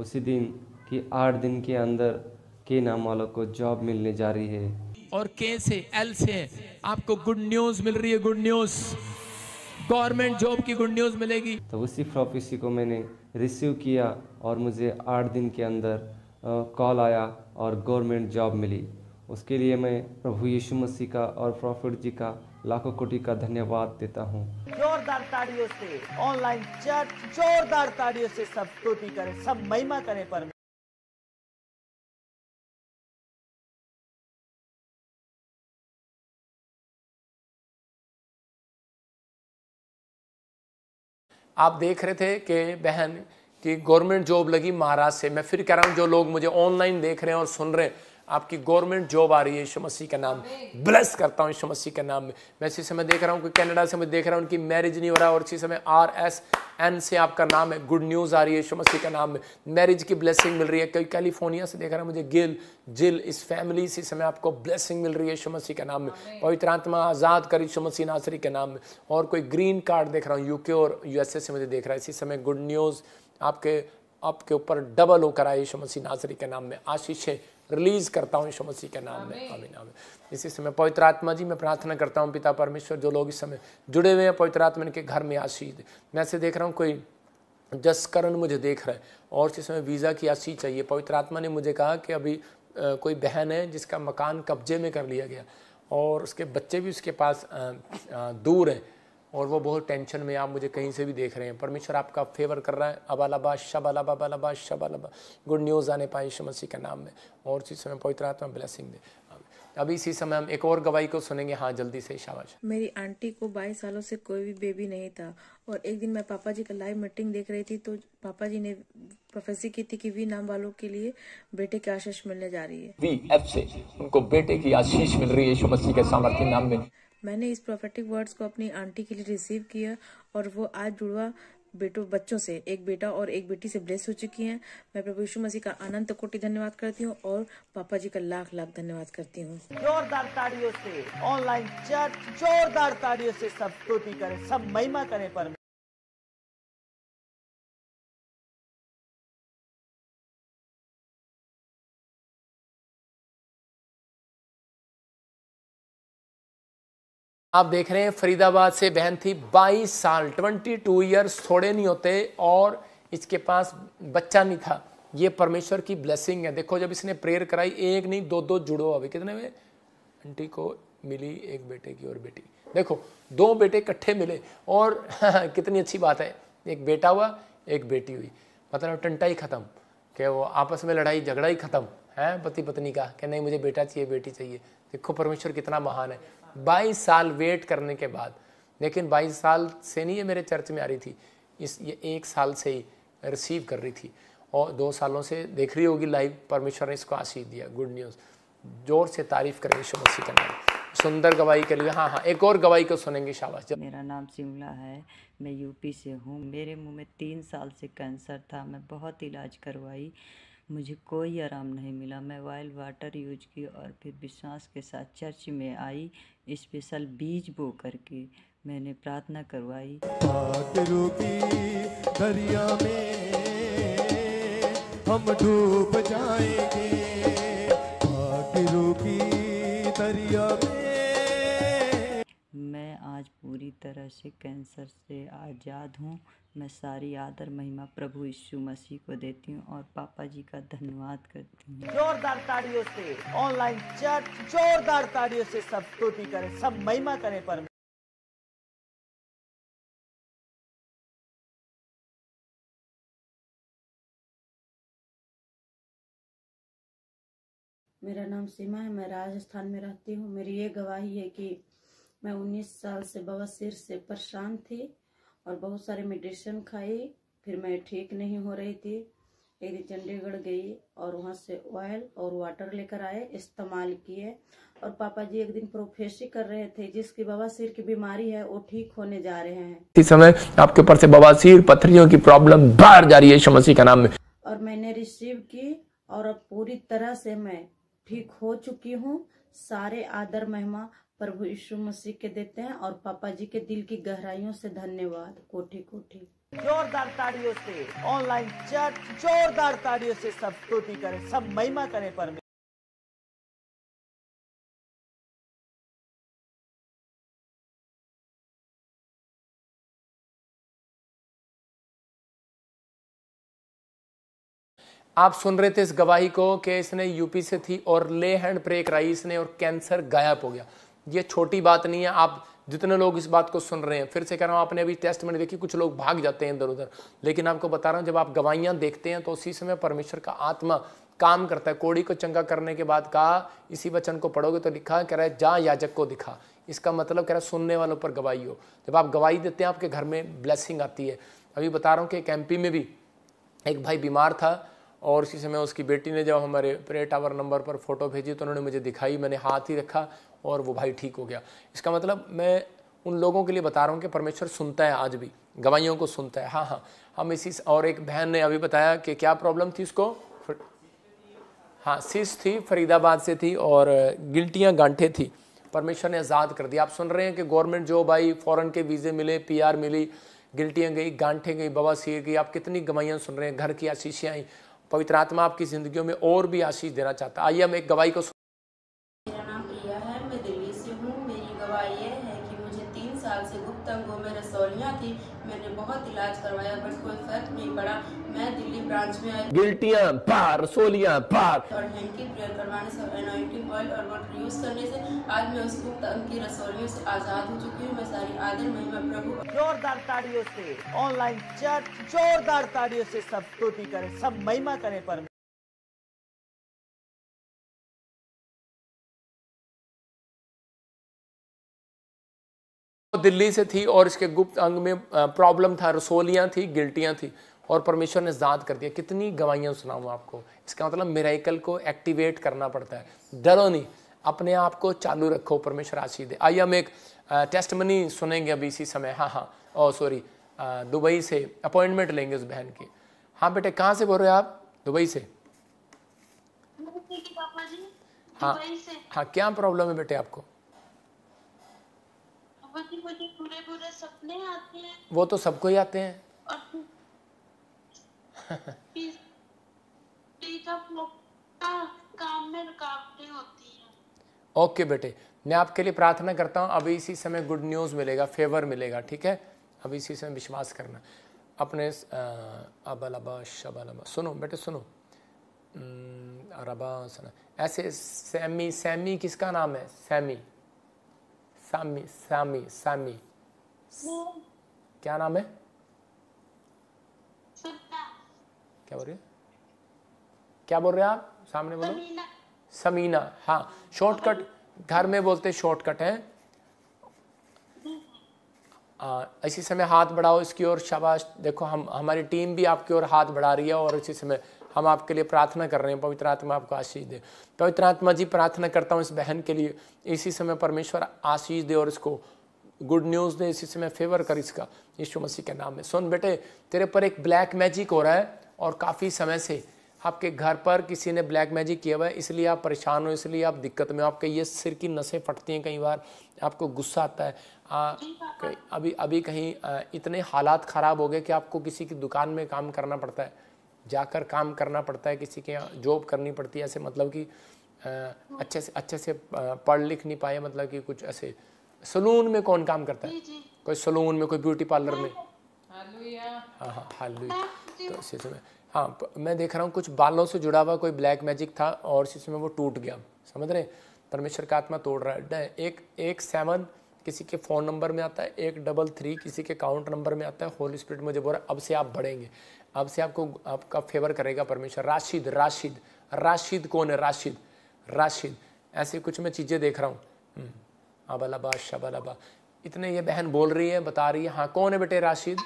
उसी दिन कि आठ दिन के अंदर के नाम वालों को जॉब मिलने जा रही है और के से एल से आपको गुड न्यूज मिल रही है गुड न्यूज गवर्नमेंट जॉब की गुड न्यूज मिलेगी तो उसी प्रोफेसी को मैंने रिसीव किया और मुझे आठ दिन के अंदर कॉल आया और गवर्नमेंट जॉब मिली उसके लिए मैं प्रभु यीशु मसीह का और प्रॉफिट जी का लाखों कोटि का धन्यवाद देता हूँ जोरदार ताड़ियों से ऑनलाइन चर्च जोरदार ताड़ियों से सब स्तुति करें सब महिमा करें पर आप देख रहे थे कि बहन की गवर्नमेंट जॉब लगी महाराष्ट्र से मैं फिर कह रहा हूँ जो लोग मुझे ऑनलाइन देख रहे हैं और सुन रहे हैं आपकी गवर्नमेंट जॉब आ रही है यीशु मसीह के नाम ब्लेस करता हूँ यीशु मसीह के नाम में मैं इसी समय देख रहा हूँ कि कनाडा से मैं देख रहा हूँ उनकी मैरिज नहीं हो रहा है और इसी समय आर एस एन से आपका नाम है गुड न्यूज़ आ रही है यीशु मसीह के नाम में मैरिज की ब्लेसिंग मिल रही है कई कैलिफोर्निया से देख रहा हूँ मुझे गिल जिल इस फैमिली इसी समय आपको ब्लेसिंग मिल रही है यीशु मसीह के नाम में पवित्र आत्मा आज़ाद कर यीशु मसीह नासरी के नाम में और कोई ग्रीन कार्ड देख रहा हूँ यूके और यूएसए से मुझे देख रहा है इसी समय गुड न्यूज़ आपके आपके ऊपर डबल होकर आए यीशु मसीह नासरी के नाम में आशीषें रिलीज करता हूँ मसीह के नाम में आमीन आमीन इसी समय पवित्र आत्मा जी मैं प्रार्थना करता हूँ पिता परमेश्वर जो लोग इस समय जुड़े हुए हैं पवित्र आत्मा इनके घर में आशीष मैं ऐसे देख रहा हूँ कोई जसकरण मुझे देख रहा है और इस समय वीज़ा की आशीष चाहिए पवित्र आत्मा ने मुझे कहा कि अभी कोई बहन है जिसका मकान कब्जे में कर लिया गया और उसके बच्चे भी उसके पास दूर हैं और वो बहुत टेंशन में आप मुझे कहीं से भी देख रहे हैं परमेश्वर आपका फेवर कर रहा है अबालाबा अलाबा बलाबा शब अलाबा गुड न्यूज़ आने पाए यीशु मसीह के नाम में और इसी समय पवित्र आत्मा ब्लेसिंग दे अभी इसी समय हम एक और गवाही को सुनेंगे हाँ जल्दी से शाबाश मेरी आंटी को बाईस सालों से कोई भी बेबी नहीं था और एक दिन मैं पापा जी का लाइव मीटिंग देख रही थी तो पापा जी ने प्रोफेसी की थी कि वी नाम वालों के लिए बेटे की आशीष मिलने जा रही है वी एफ से उनको बेटे की आशीष मिल रही है यीशु मसीह के सामर्थ्य नाम में मैंने इस प्रोफेटिक वर्ड्स को अपनी आंटी के लिए रिसीव किया और वो आज जुड़वा बेटो बच्चों से एक बेटा और एक बेटी से ब्लेस हो चुकी हैं मैं प्रभु यीशु मसीह का अनंत कोटि धन्यवाद करती हूँ और पापा जी का लाख लाख धन्यवाद करती हूँ जोरदार ताड़ियों से ऑनलाइन चर्च जोरदार ताड़ियों से सब स्तुति करें सब महिमा करें पर आप देख रहे हैं फरीदाबाद से बहन थी 22 साल 22 इयर्स थोड़े नहीं होते और इसके पास बच्चा नहीं था ये परमेश्वर की ब्लेसिंग है देखो जब इसने प्रेयर कराई एक नहीं दो दो जुड़ो अभी कितने में आंटी को मिली एक बेटे की और बेटी देखो दो बेटे इकट्ठे मिले और कितनी अच्छी बात है एक बेटा हुआ एक बेटी हुई मतलब टंटा ही ख़त्म कि वो आपस में लड़ाई झगड़ा ही ख़त्म है पति पत्नी का कि नहीं मुझे बेटा चाहिए बेटी चाहिए देखो परमेश्वर कितना महान है बाईस साल वेट करने के बाद लेकिन बाईस साल से नहीं ये मेरे चर्च में आ रही थी इस ये एक साल से ही रिसीव कर रही थी और दो सालों से देख रही होगी लाइव परमेश्वर ने इसको आशीष दिया गुड न्यूज़ जोर से तारीफ करें यीशु मसीह का नाम सुंदर गवाही के लिए हाँ हाँ एक और गवाही को सुनेंगे शाबाश मेरा नाम शिमला है मैं यूपी से हूँ मेरे मुंह में तीन साल से कैंसर था मैं बहुत इलाज करवाई मुझे कोई आराम नहीं मिला मैं वाइल्ड वाटर यूज की और फिर विश्वास के साथ चर्च में आई स्पेशल बीज बो करके मैंने प्रार्थना करवाई दरिया में हम डूब जाएंगे दरिया में आज पूरी तरह से कैंसर से आज़ाद हूँ मैं सारी आदर महिमा प्रभु यीशु मसीह को देती हूँ और पापा जी का धन्यवाद करती हूँ जोरदार ताड़ियों से ऑनलाइन चर्च जोरदार ताड़ियों से सब स्तुति करें सब महिमा करें पर मेरा नाम सीमा है मैं राजस्थान में रहती हूँ मेरी ये गवाही है कि मैं 19 साल से बवासीर से परेशान थी और बहुत सारे मेडिसिन खाई फिर मैं ठीक नहीं हो रही थी एक दिन चंडीगढ़ गई और वहाँ से ऑयल और वाटर लेकर आए इस्तेमाल किए और पापा जी एक दिन प्रोफेसी कर रहे थे जिसकी बवासीर की बीमारी है वो ठीक होने जा रहे हैं इस समय आपके ऊपर से बवासीर पथरियों की प्रॉब्लम बाहर जा रही है शमसी का नाम में और मैंने रिसीव की और अब पूरी तरह से मैं ठीक हो चुकी हूँ सारे आदर महिमा प्रभु यीशु मसीह के देते हैं और पापा जी के दिल की गहराइयों से धन्यवाद कोठी कोठी जोरदार ताड़ियों से ऑनलाइन चर्च जोरदार ताड़ियों से सब स्तुति करें सब महिमा करें पर आप सुन रहे थे इस गवाही को कि इसने यूपी से थी और ले हैंड प्रे कराई इसने और कैंसर गायब हो गया ये छोटी बात नहीं है आप जितने लोग इस बात को सुन रहे हैं फिर से कह रहा हूँ आपने अभी टेस्ट में देखी कुछ लोग भाग जाते हैं इधर उधर लेकिन आपको बता रहा हूँ जब आप गवाइयाँ देखते हैं तो उसी समय परमेश्वर का आत्मा काम करता है कोड़ी को चंगा करने के बाद कहा इसी वचन को पढ़ोगे तो लिखा कह रहा है जा याजक को दिखा इसका मतलब कह रहा है सुनने वालों पर गवाही हो जब आप गवाही देते हैं आपके घर में ब्लेसिंग आती है अभी बता रहा हूँ कि एक एम में भी एक भाई बीमार था और उसी समय उसकी बेटी ने जब हमारे प्रे टावर नंबर पर फोटो भेजी तो उन्होंने मुझे दिखाई मैंने हाथ ही रखा और वो भाई ठीक हो गया इसका मतलब मैं उन लोगों के लिए बता रहा हूँ कि परमेश्वर सुनता है आज भी गवाइयों को सुनता है हाँ हाँ हम इसी और एक बहन ने अभी बताया कि क्या प्रॉब्लम थी उसको हाँ शीश थी फरीदाबाद से थी और गिल्टियाँ गांठे थी परमेश्वर ने आज़ाद कर दिया आप सुन रहे हैं कि गवर्नमेंट जॉब आई फ़ॉरन के वीज़े मिले पीआर मिली गिल्टियाँ गई गांठे गई सी गई आप कितनी गवाइयाँ सुन रहे हैं घर की आशीषियाँ आई पवित्र आत्मा आपकी ज़िंदगियों में और भी आशीष देना चाहता आइए हम एक गवाही को ब्रांच में आए पार सोलियाँ पार और प्रेयर करवाने से ऑयल और वाटर यूज करने से आज मैं की से आजाद हो चुकी हूँ मैं सारी आदर महिमा प्रभु जोरदार ताड़ियों से ऑनलाइन चर्च जोरदार ताड़ियों से सब स्तुति करें सब महिमा करें पर दिल्ली से थी और इसके गुप्त अंग में प्रॉब्लम था रसोलियां थी गिल्टियां थी और परमेश्वर ने ज़ाद कर दिया कितनी गवाहियाँ सुनाऊँ आपको इसका मतलब मेराइकल को एक्टिवेट करना पड़ता है डरो नहीं अपने आप को चालू रखो परमेश्वर आशी दे आइए हम एक टेस्ट मनी सुनेंगे अभी इसी समय हाँ हाँ ओ सॉरी दुबई से अपॉइंटमेंट लेंगे उस बहन की हाँ बेटे कहाँ से बोल रहे हो आप दुबई से हाँ हाँ क्या प्रॉब्लम है बेटे आपको वो तो सबको ही आते हैं ओके okay, ओके बेटे मैं आपके लिए प्रार्थना करता हूँ अभी इसी समय गुड न्यूज़ मिलेगा फेवर मिलेगा ठीक है अभी इसी समय विश्वास करना अपने अबल अबा शबल अबा सुनो बेटे सुनो अरबा सुना ऐसे सैमी सैमी किसका नाम है सैमी सामी सामी सामी क्या नाम है क्या बोल रहे क्या बोल रहे हैं आप सामने बोलो समीना, समीना हाँ शॉर्टकट घर में बोलते शॉर्टकट है इसी समय हाथ बढ़ाओ इसकी ओर शाबाश देखो हम हमारी टीम भी आपकी ओर हाथ बढ़ा रही है और इसी समय हम आपके लिए प्रार्थना कर रहे हैं पवित्र आत्मा आपको आशीष दे पवित्र आत्मा जी प्रार्थना करता हूँ इस बहन के लिए इसी समय परमेश्वर आशीष दे और इसको गुड न्यूज़ दे इसी समय फेवर कर इसका यीशु मसीह के नाम में सुन बेटे तेरे पर एक ब्लैक मैजिक हो रहा है और काफ़ी समय से आपके घर पर किसी ने ब्लैक मैजिक किया हुआ है इसलिए आप परेशान हो इसलिए आप दिक्कत में हो आपके ये सिर की नसें फटती हैं कई बार आपको गुस्सा आता है आ, अभी अभी कहीं इतने हालात ख़राब हो गए कि आपको किसी की दुकान में काम करना पड़ता है जाकर काम करना पड़ता है किसी के यहाँ जॉब करनी पड़ती है ऐसे मतलब कि अच्छे से अच्छे से पढ़ लिख नहीं पाए मतलब कि कुछ ऐसे सलून में कौन काम करता है कोई सलून में कोई ब्यूटी पार्लर में हाँ हाँ हाल तो इसी में हाँ मैं देख रहा हूँ कुछ बालों से जुड़ा हुआ कोई ब्लैक मैजिक था और इसी में वो टूट गया समझ रहे परमेश्वर का आत्मा तोड़ रहा है एक एक सेवन किसी के फ़ोन नंबर में आता है एक डबल थ्री किसी के अकाउंट नंबर में आता है होल स्प्रिट मुझे बोल रहा है अब से आप बढ़ेंगे अब से आपको आपका फेवर करेगा परमेश्वर राशिद राशिद राशिद कौन है राशिद राशिद ऐसे कुछ मैं चीज़ें देख रहा हूँ अब शब अलाबा इतने ये बहन बोल रही है बता रही है हाँ कौन है बेटे राशिद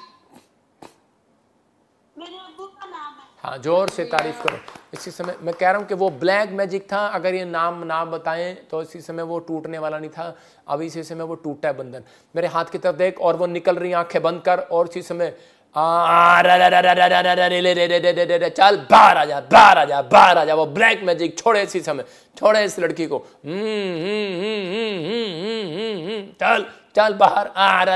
मेरे अबू का नाम है हाँ जोर से तारीफ करो इसी समय मैं कह रहा हूँ कि वो ब्लैक मैजिक था अगर ये नाम ना बताएं तो इसी समय वो टूटने वाला नहीं था अब इसी समय वो टूटा है बंधन मेरे हाथ की तरफ देख और वो निकल रही आंखें बंद कर और इसी समय चल बाहर आ जा बाहर आ जा बाहर आ जा वो ब्लैक मैजिक छोड़े इसी समय छोड़े इस लड़की को हम्म, हम्म, हम्म, चल चल बाहर आ रा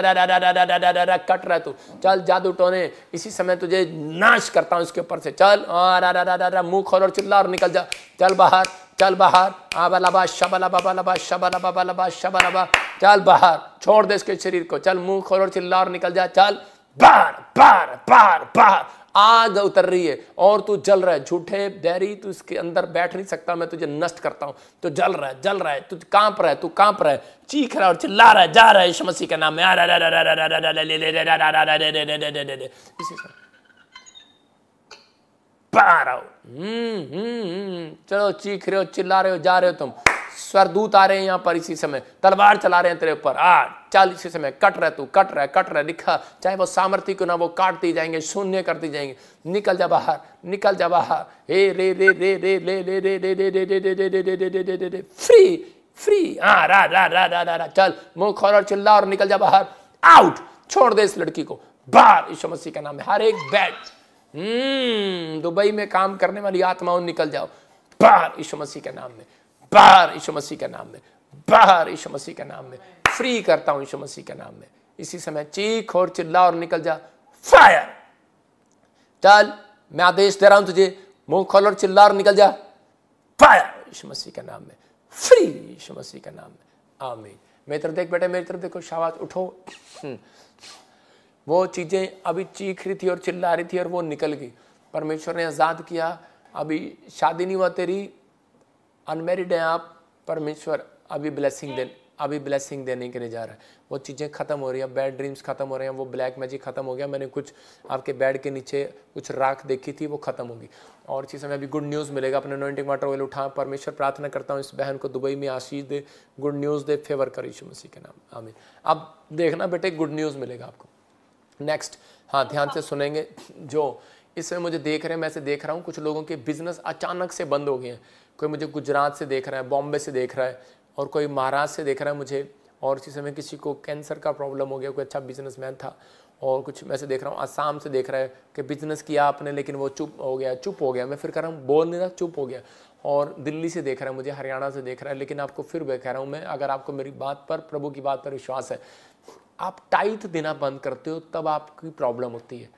रा कट रहा तू चल जादू टोने इसी समय तुझे नाश करता हूँ इसके ऊपर से चल आ मुंह खोल और चिल्ला और निकल जा चल बाहर चल बाहर आबा लबा शबा लबा बा लबा बा चल बाहर छोड़ दे इसके शरीर को चल मुँह खोल और चिल्ला और निकल जा चल बार बार बार बार आग उतर रही है और तू जल रहा है झूठे बैरी तू इसके अंदर बैठ नहीं सकता मैं तुझे नष्ट करता हूं तो जल रहा है जल रहा है तू कांप रहा है तू कांप रहा है चीख रहा है और चिल्ला रहा है जा रहा है यीशु मसीह के नाम में इसी चलो चीख रहे हो चिल्ला रहे हो जा रहे हो तुम स्वरदूत आ रहे हैं यहाँ पर इसी समय तलवार चला रहे हैं तेरे ऊपर आ चल इसी समय कट रहे तू कट रहे कट रहे लिखा चाहे वो सामर्थ्य को ना वो काट दी जाएंगे शून्य कर दी जाएंगे निकल जा बाहर निकल जा बाहर हे रे रे रे रे रे रे रे रे रे रे रे रे रे रे रे रे रे रे फ्री फ्री हाँ रा रा रा रा रा रा चल मुंह खोल और चिल्ला और निकल जा बाहर आउट छोड़ दे इस लड़की को बाहर यीशु मसीह का नाम है हर एक बैट दुबई में काम करने वाली आत्माओं निकल जाओ बाहर यीशु मसीह के नाम में बाहर ईशो मसीह के नाम में बाहर यीशु मसीह के नाम में फ्री करता हूं ईशो मसीह के नाम में इसी समय चीख और चिल्ला और निकल जा फायर चल मैं आदेश दे रहा हूं तुझे मुंह खोल और चिल्ला और निकल जा फायर यीशु मसीह के नाम में फ्री यीशु मसीह के नाम में आमीन मेरी तरफ देख बेटे मेरी तरफ देखो शाबाश उठो हम्म। वो चीज़ें अभी चीख रही थी और चिल्ला रही थी और वो निकल गई परमेश्वर ने आज़ाद किया अभी शादी नहीं हुआ तेरी अनमेरिड हैं आप परमेश्वर अभी ब्लेसिंग दे अभी ब्लेसिंग देने के लिए जा रहा है वो चीज़ें खत्म हो रही हैं बैड ड्रीम्स खत्म हो रहे हैं वो ब्लैक मैजिक खत्म हो गया मैंने कुछ आपके बेड के नीचे कुछ राख देखी थी वो खत्म होगी और चीज़ हमें अभी गुड न्यूज़ मिलेगा अपने नोइंटिंग वाटर ऑयल उठा परमेश्वर प्रार्थना करता हूँ इस बहन को दुबई में आशीष दे गुड न्यूज़ दे फेवर कर यीशु मसीह के नाम आमिर अब देखना बेटे गुड न्यूज़ मिलेगा आपको नेक्स्ट हाँ ध्यान से सुनेंगे जो इसमें मुझे देख रहे हैं मैं से देख रहा हूँ कुछ लोगों के बिजनेस अचानक से बंद हो गए हैं कोई मुझे गुजरात से देख रहा है बॉम्बे से देख रहा है और कोई महाराष्ट्र से देख रहा है मुझे और उसी समय किसी को कैंसर का प्रॉब्लम हो गया कोई अच्छा बिजनेसमैन था और कुछ मैं से देख रहा हूँ आसाम से देख रहा है कि बिजनेस किया आपने लेकिन वो चुप हो गया चुप हो गया मैं फिर कह रहा हूँ बोल नहीं रहा चुप हो गया और दिल्ली से देख रहा है मुझे हरियाणा से देख रहा है लेकिन आपको फिर मैं कह रहा हूँ मैं अगर आपको मेरी बात पर प्रभु की बात पर विश्वास है आप टाइथ देना बंद करते हो तब आपकी प्रॉब्लम होती है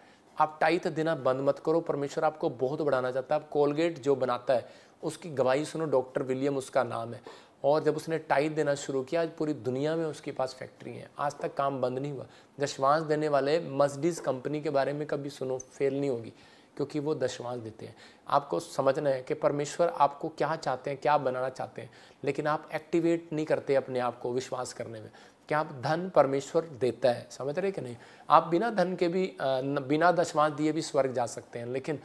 आप टाइथ देना बंद मत करो परमेश्वर आपको बहुत बढ़ाना चाहता है आप कोलगेट जो बनाता है उसकी गवाही सुनो डॉक्टर विलियम उसका नाम है और जब उसने टाइट देना शुरू किया आज पूरी दुनिया में उसके पास फैक्ट्री है आज तक काम बंद नहीं हुआ दशवांश देने वाले मस्जिद कंपनी के बारे में कभी सुनो फेल नहीं होगी क्योंकि वो दशवांश देते हैं आपको समझना है कि परमेश्वर आपको क्या चाहते हैं क्या बनाना चाहते हैं लेकिन आप एक्टिवेट नहीं करते अपने आप को विश्वास करने में क्या आप धन परमेश्वर देता है समझ रहे कि नहीं आप बिना धन के भी बिना दशवांश दिए भी स्वर्ग जा सकते हैं लेकिन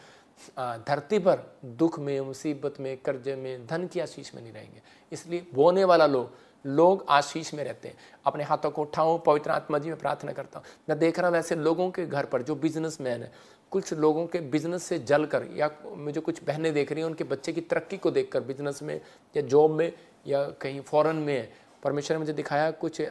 धरती पर दुख में मुसीबत में कर्जे में धन की आशीष में नहीं रहेंगे इसलिए बोने वाला लोग लोग आशीष में रहते हैं अपने हाथों को उठाऊँ पवित्र आत्मा जी में प्रार्थना करता हूँ मैं देख रहा हूँ ऐसे लोगों के घर पर जो बिजनेस मैन है कुछ लोगों के बिजनेस से जल कर या मुझे कुछ बहनें देख रही हैं उनके बच्चे की तरक्की को देखकर बिजनेस में या जॉब में या कहीं फॉरेन में है परमेश्वर ने मुझे दिखाया कुछ आ,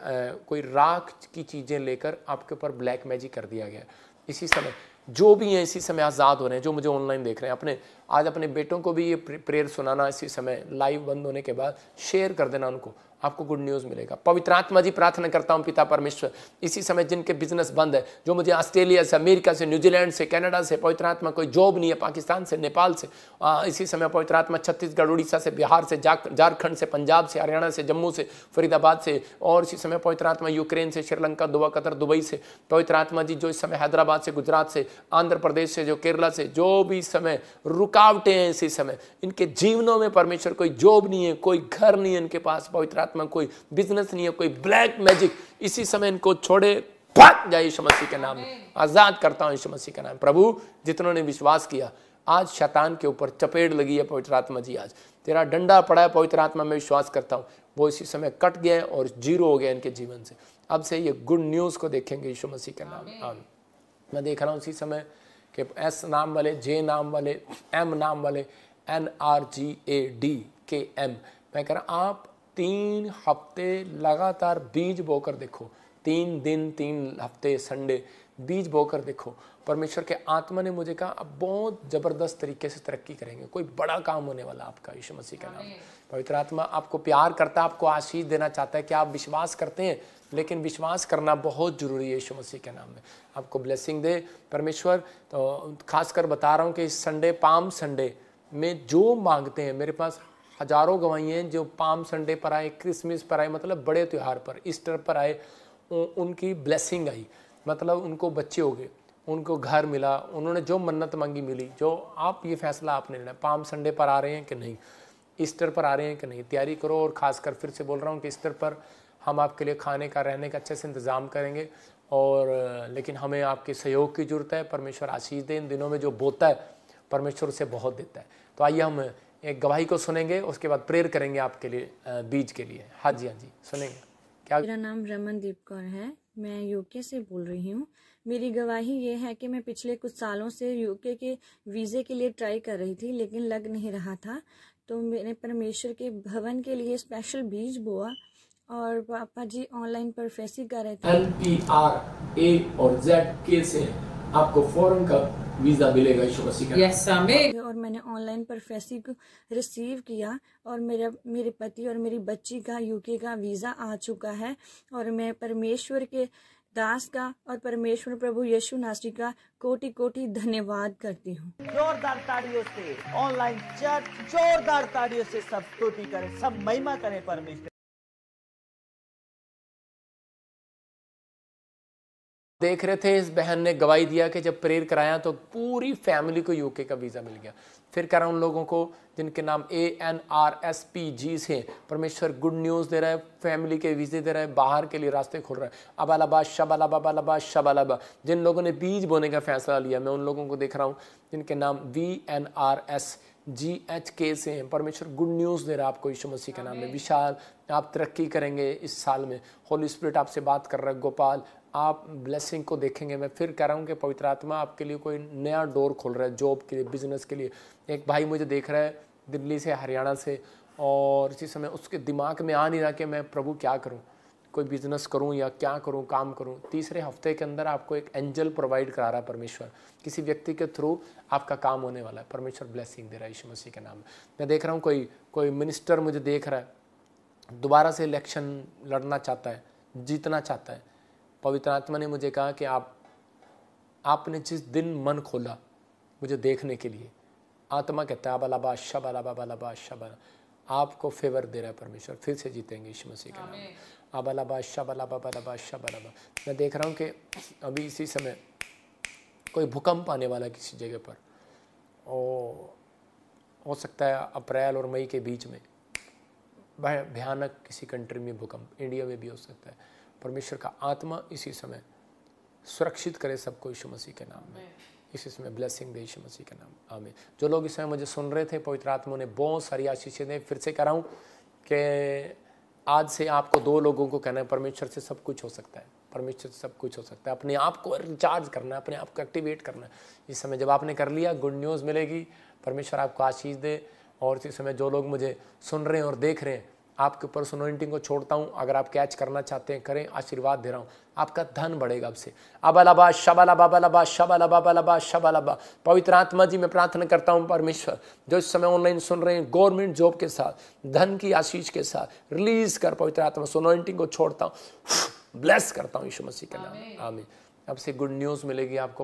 कोई राख की चीज़ें लेकर आपके ऊपर ब्लैक मैजिक कर दिया गया इसी समय जो भी हैं इसी समय आज़ाद हो रहे हैं जो मुझे ऑनलाइन देख रहे हैं अपने आज अपने बेटों को भी ये प्रेयर सुनाना इसी समय लाइव बंद होने के बाद शेयर कर देना उनको आपको गुड न्यूज़ मिलेगा पवित्र आत्मा जी प्रार्थना करता हूँ पिता परमेश्वर इसी समय जिनके बिजनेस बंद है जो मुझे ऑस्ट्रेलिया से अमेरिका से न्यूजीलैंड से कनाडा से पवित्र आत्मा कोई जॉब नहीं है पाकिस्तान से नेपाल से आ, इसी समय पवित्र आत्मा छत्तीसगढ़ उड़ीसा से बिहार से झारखंड से पंजाब से हरियाणा से जम्मू से फरीदाबाद से और इसी समय पवित्र आत्मा यूक्रेन से श्रीलंका दुबा कतर दुबई से पवित्र आत्मा जी जो इस समय हैदराबाद से गुजरात से आंध्र प्रदेश से जो केरला से जो भी समय रुकावटें हैं इसी समय इनके जीवनों में परमेश्वर कोई जॉब नहीं है कोई घर नहीं है इनके पास पवित्र आत्मा कोई बिजनेस नहीं है कोई ब्लैक मैजिक इसी समय इनको छोड़े भाग जाए यीशु मसीह के नाम आज़ाद करता हूँ यीशु मसीह के नाम प्रभु जितनों ने विश्वास किया आज शैतान के ऊपर चपेट लगी है पवित्र आत्मा जी आज तेरा डंडा पड़ा है पवित्र आत्मा में विश्वास करता हूँ वो इसी समय कट गए और जीरो हो गए इनके जीवन से अब से ये गुड न्यूज़ को देखेंगे यीशु मसीह के नाम आम मैं देख रहा हूँ इसी समय कि एस नाम वाले जे नाम वाले एम नाम वाले N R G A D K M मैं कह रहा आप तीन हफ्ते लगातार बीज बोकर देखो तीन दिन तीन हफ्ते संडे बीज बोकर देखो परमेश्वर के आत्मा ने मुझे कहा अब बहुत ज़बरदस्त तरीके से तरक्की करेंगे कोई बड़ा काम होने वाला आपका यीशु मसीह का नाम पवित्र आत्मा आपको प्यार करता है आपको आशीष देना चाहता है कि आप विश्वास करते हैं लेकिन विश्वास करना बहुत ज़रूरी है यीशु मसीह के नाम में आपको ब्लेसिंग दे परमेश्वर तो खासकर बता रहा हूँ कि इस संडे पाम संडे में जो मांगते हैं मेरे पास हजारों गवाही हैं जो पाम संडे पर आए क्रिसमस पर आए मतलब बड़े त्यौहार पर ईस्टर पर आए उनकी ब्लेसिंग आई मतलब उनको बच्चे हो गए उनको घर मिला उन्होंने जो मन्नत मांगी मिली जो आप ये फैसला आपने लेना पाम संडे पर आ रहे हैं कि नहीं ईस्टर पर आ रहे हैं कि नहीं तैयारी करो और ख़ासकर फिर से बोल रहा हूँ कि ईस्टर पर हम आपके लिए खाने का रहने का अच्छे से इंतज़ाम करेंगे और लेकिन हमें आपके सहयोग की ज़रूरत है परमेश्वर आशीष दे इन दिनों में जो बोता है परमेश्वर उसे बहुत देता है तो आइए हम एक गवाही को सुनेंगे उसके बाद प्रेयर करेंगे आपके लिए बीज के लिए हाँ जी हाँ जी सुनेंगे क्या मेरा नाम रमनदीप कौर है मैं यूके से बोल रही हूँ मेरी गवाही ये है कि मैं पिछले कुछ सालों से यूके के वीज़े के लिए ट्राई कर रही थी लेकिन लग नहीं रहा था तो मैंने परमेश्वर के भवन के लिए स्पेशल बीज बोआ और पापा जी ऑनलाइन प्रोफेसी कर रहे थे एल पी आर ए और जेड के से आपको फॉरन का वीज़ा मिलेगा यीशु मसीह का और मैंने ऑनलाइन पर फैसी को रिसीव किया और मेरा मेरे पति और मेरी बच्ची का यूके का वीज़ा आ चुका है और मैं परमेश्वर के दास का और परमेश्वर प्रभु यीशु नास्टी का कोटि कोटि धन्यवाद करती हूँ जोरदार ताड़ियों से ऑनलाइन चर्च जोरदार ताड़ियों से सब कोटि करें सब महिमा करें परमेश्वर देख रहे थे इस बहन ने गवाही दिया कि जब प्रेयर कराया तो पूरी फैमिली को यूके का वीज़ा मिल गया फिर कह रहा उन लोगों को जिनके नाम A N R S P G से परमेश्वर गुड न्यूज़ दे रहा है फैमिली के वीज़े दे रहा है बाहर के लिए रास्ते खोल रहा है अब अलाबा शब अलाबा जिन लोगों ने बीज बोने का फैसला लिया मैं उन लोगों को देख रहा हूँ जिनके नाम V N R S G H K से हैं परमेश्वर गुड न्यूज़ दे रहा है आपको यीशु मसीह के नाम में विशाल आप तरक्की करेंगे इस साल में होली स्पिरिट आपसे बात कर रहा है गोपाल आप ब्लेसिंग को देखेंगे मैं फिर कह रहा हूँ कि पवित्र आत्मा आपके लिए कोई नया डोर खोल रहा है जॉब के लिए बिजनेस के लिए एक भाई मुझे देख रहा है दिल्ली से हरियाणा से और इसी समय उसके दिमाग में आ नहीं रहा कि मैं प्रभु क्या करूँ कोई बिजनेस करूँ या क्या करूँ काम करूँ तीसरे हफ्ते के अंदर आपको एक एंजल प्रोवाइड करा रहा है परमेश्वर किसी व्यक्ति के थ्रू आपका काम होने वाला है परमेश्वर ब्लेसिंग दे रहा है यीशु मसीह के नाम में मैं देख रहा हूँ कोई कोई मिनिस्टर मुझे देख रहा है दोबारा से इलेक्शन लड़ना चाहता है जीतना चाहता है पवित्र आत्मा ने मुझे कहा कि आप आपने जिस दिन मन खोला मुझे देखने के लिए आत्मा कहता है बलाबा शब अलाबा बादशाह शब आपको फेवर दे रहा है परमेश्वर फिर से जीतेंगे यीशु मसीह का नाम बादशाह अलाबा शब अलाबा बादशाह शब अलाबा मैं देख रहा हूँ कि अभी इसी समय कोई भूकंप आने वाला किसी जगह पर ओ हो सकता है अप्रैल और मई के बीच में भयानक किसी कंट्री में भूकंप इंडिया में भी हो सकता है परमेश्वर का आत्मा इसी समय सुरक्षित करे सबको यीशु मसीह के नाम में इसी समय ब्लेसिंग दे यीशु मसीह के नाम आमीन जो लोग इस समय मुझे सुन रहे थे पवित्र आत्मा ने बहुत सारी आशीषें दें फिर से कह रहा हूँ कि आज से आपको दो लोगों को कहना है परमेश्वर से सब कुछ हो सकता है परमेश्वर से सब कुछ हो सकता है अपने आप को रिचार्ज करना है अपने आप को एक्टिवेट करना है इस समय जब आपने कर लिया गुड न्यूज़ मिलेगी परमेश्वर आपको आशीष दे और इस समय जो लोग मुझे सुन रहे हैं और देख रहे हैं आपके ऊपर को छोड़ता हूँ अगर आप कैच करना चाहते हैं करें आशीर्वाद दे रहा हूँ आपका धन बढ़ेगा अब से अबलबा शबला बाबा शबला बाबा पवित्र आत्मा जी मैं प्रार्थना करता हूँ परमेश्वर जो इस समय ऑनलाइन सुन रहे हैं गवर्नमेंट जॉब के साथ धन की आशीष के साथ रिलीज कर पवित्र आत्मा सोनोइंटिंग को छोड़ता हूँ ब्लेस करता हूँ यीशु मसीह के नाम आमिर अब से गुड न्यूज़ मिलेगी आपको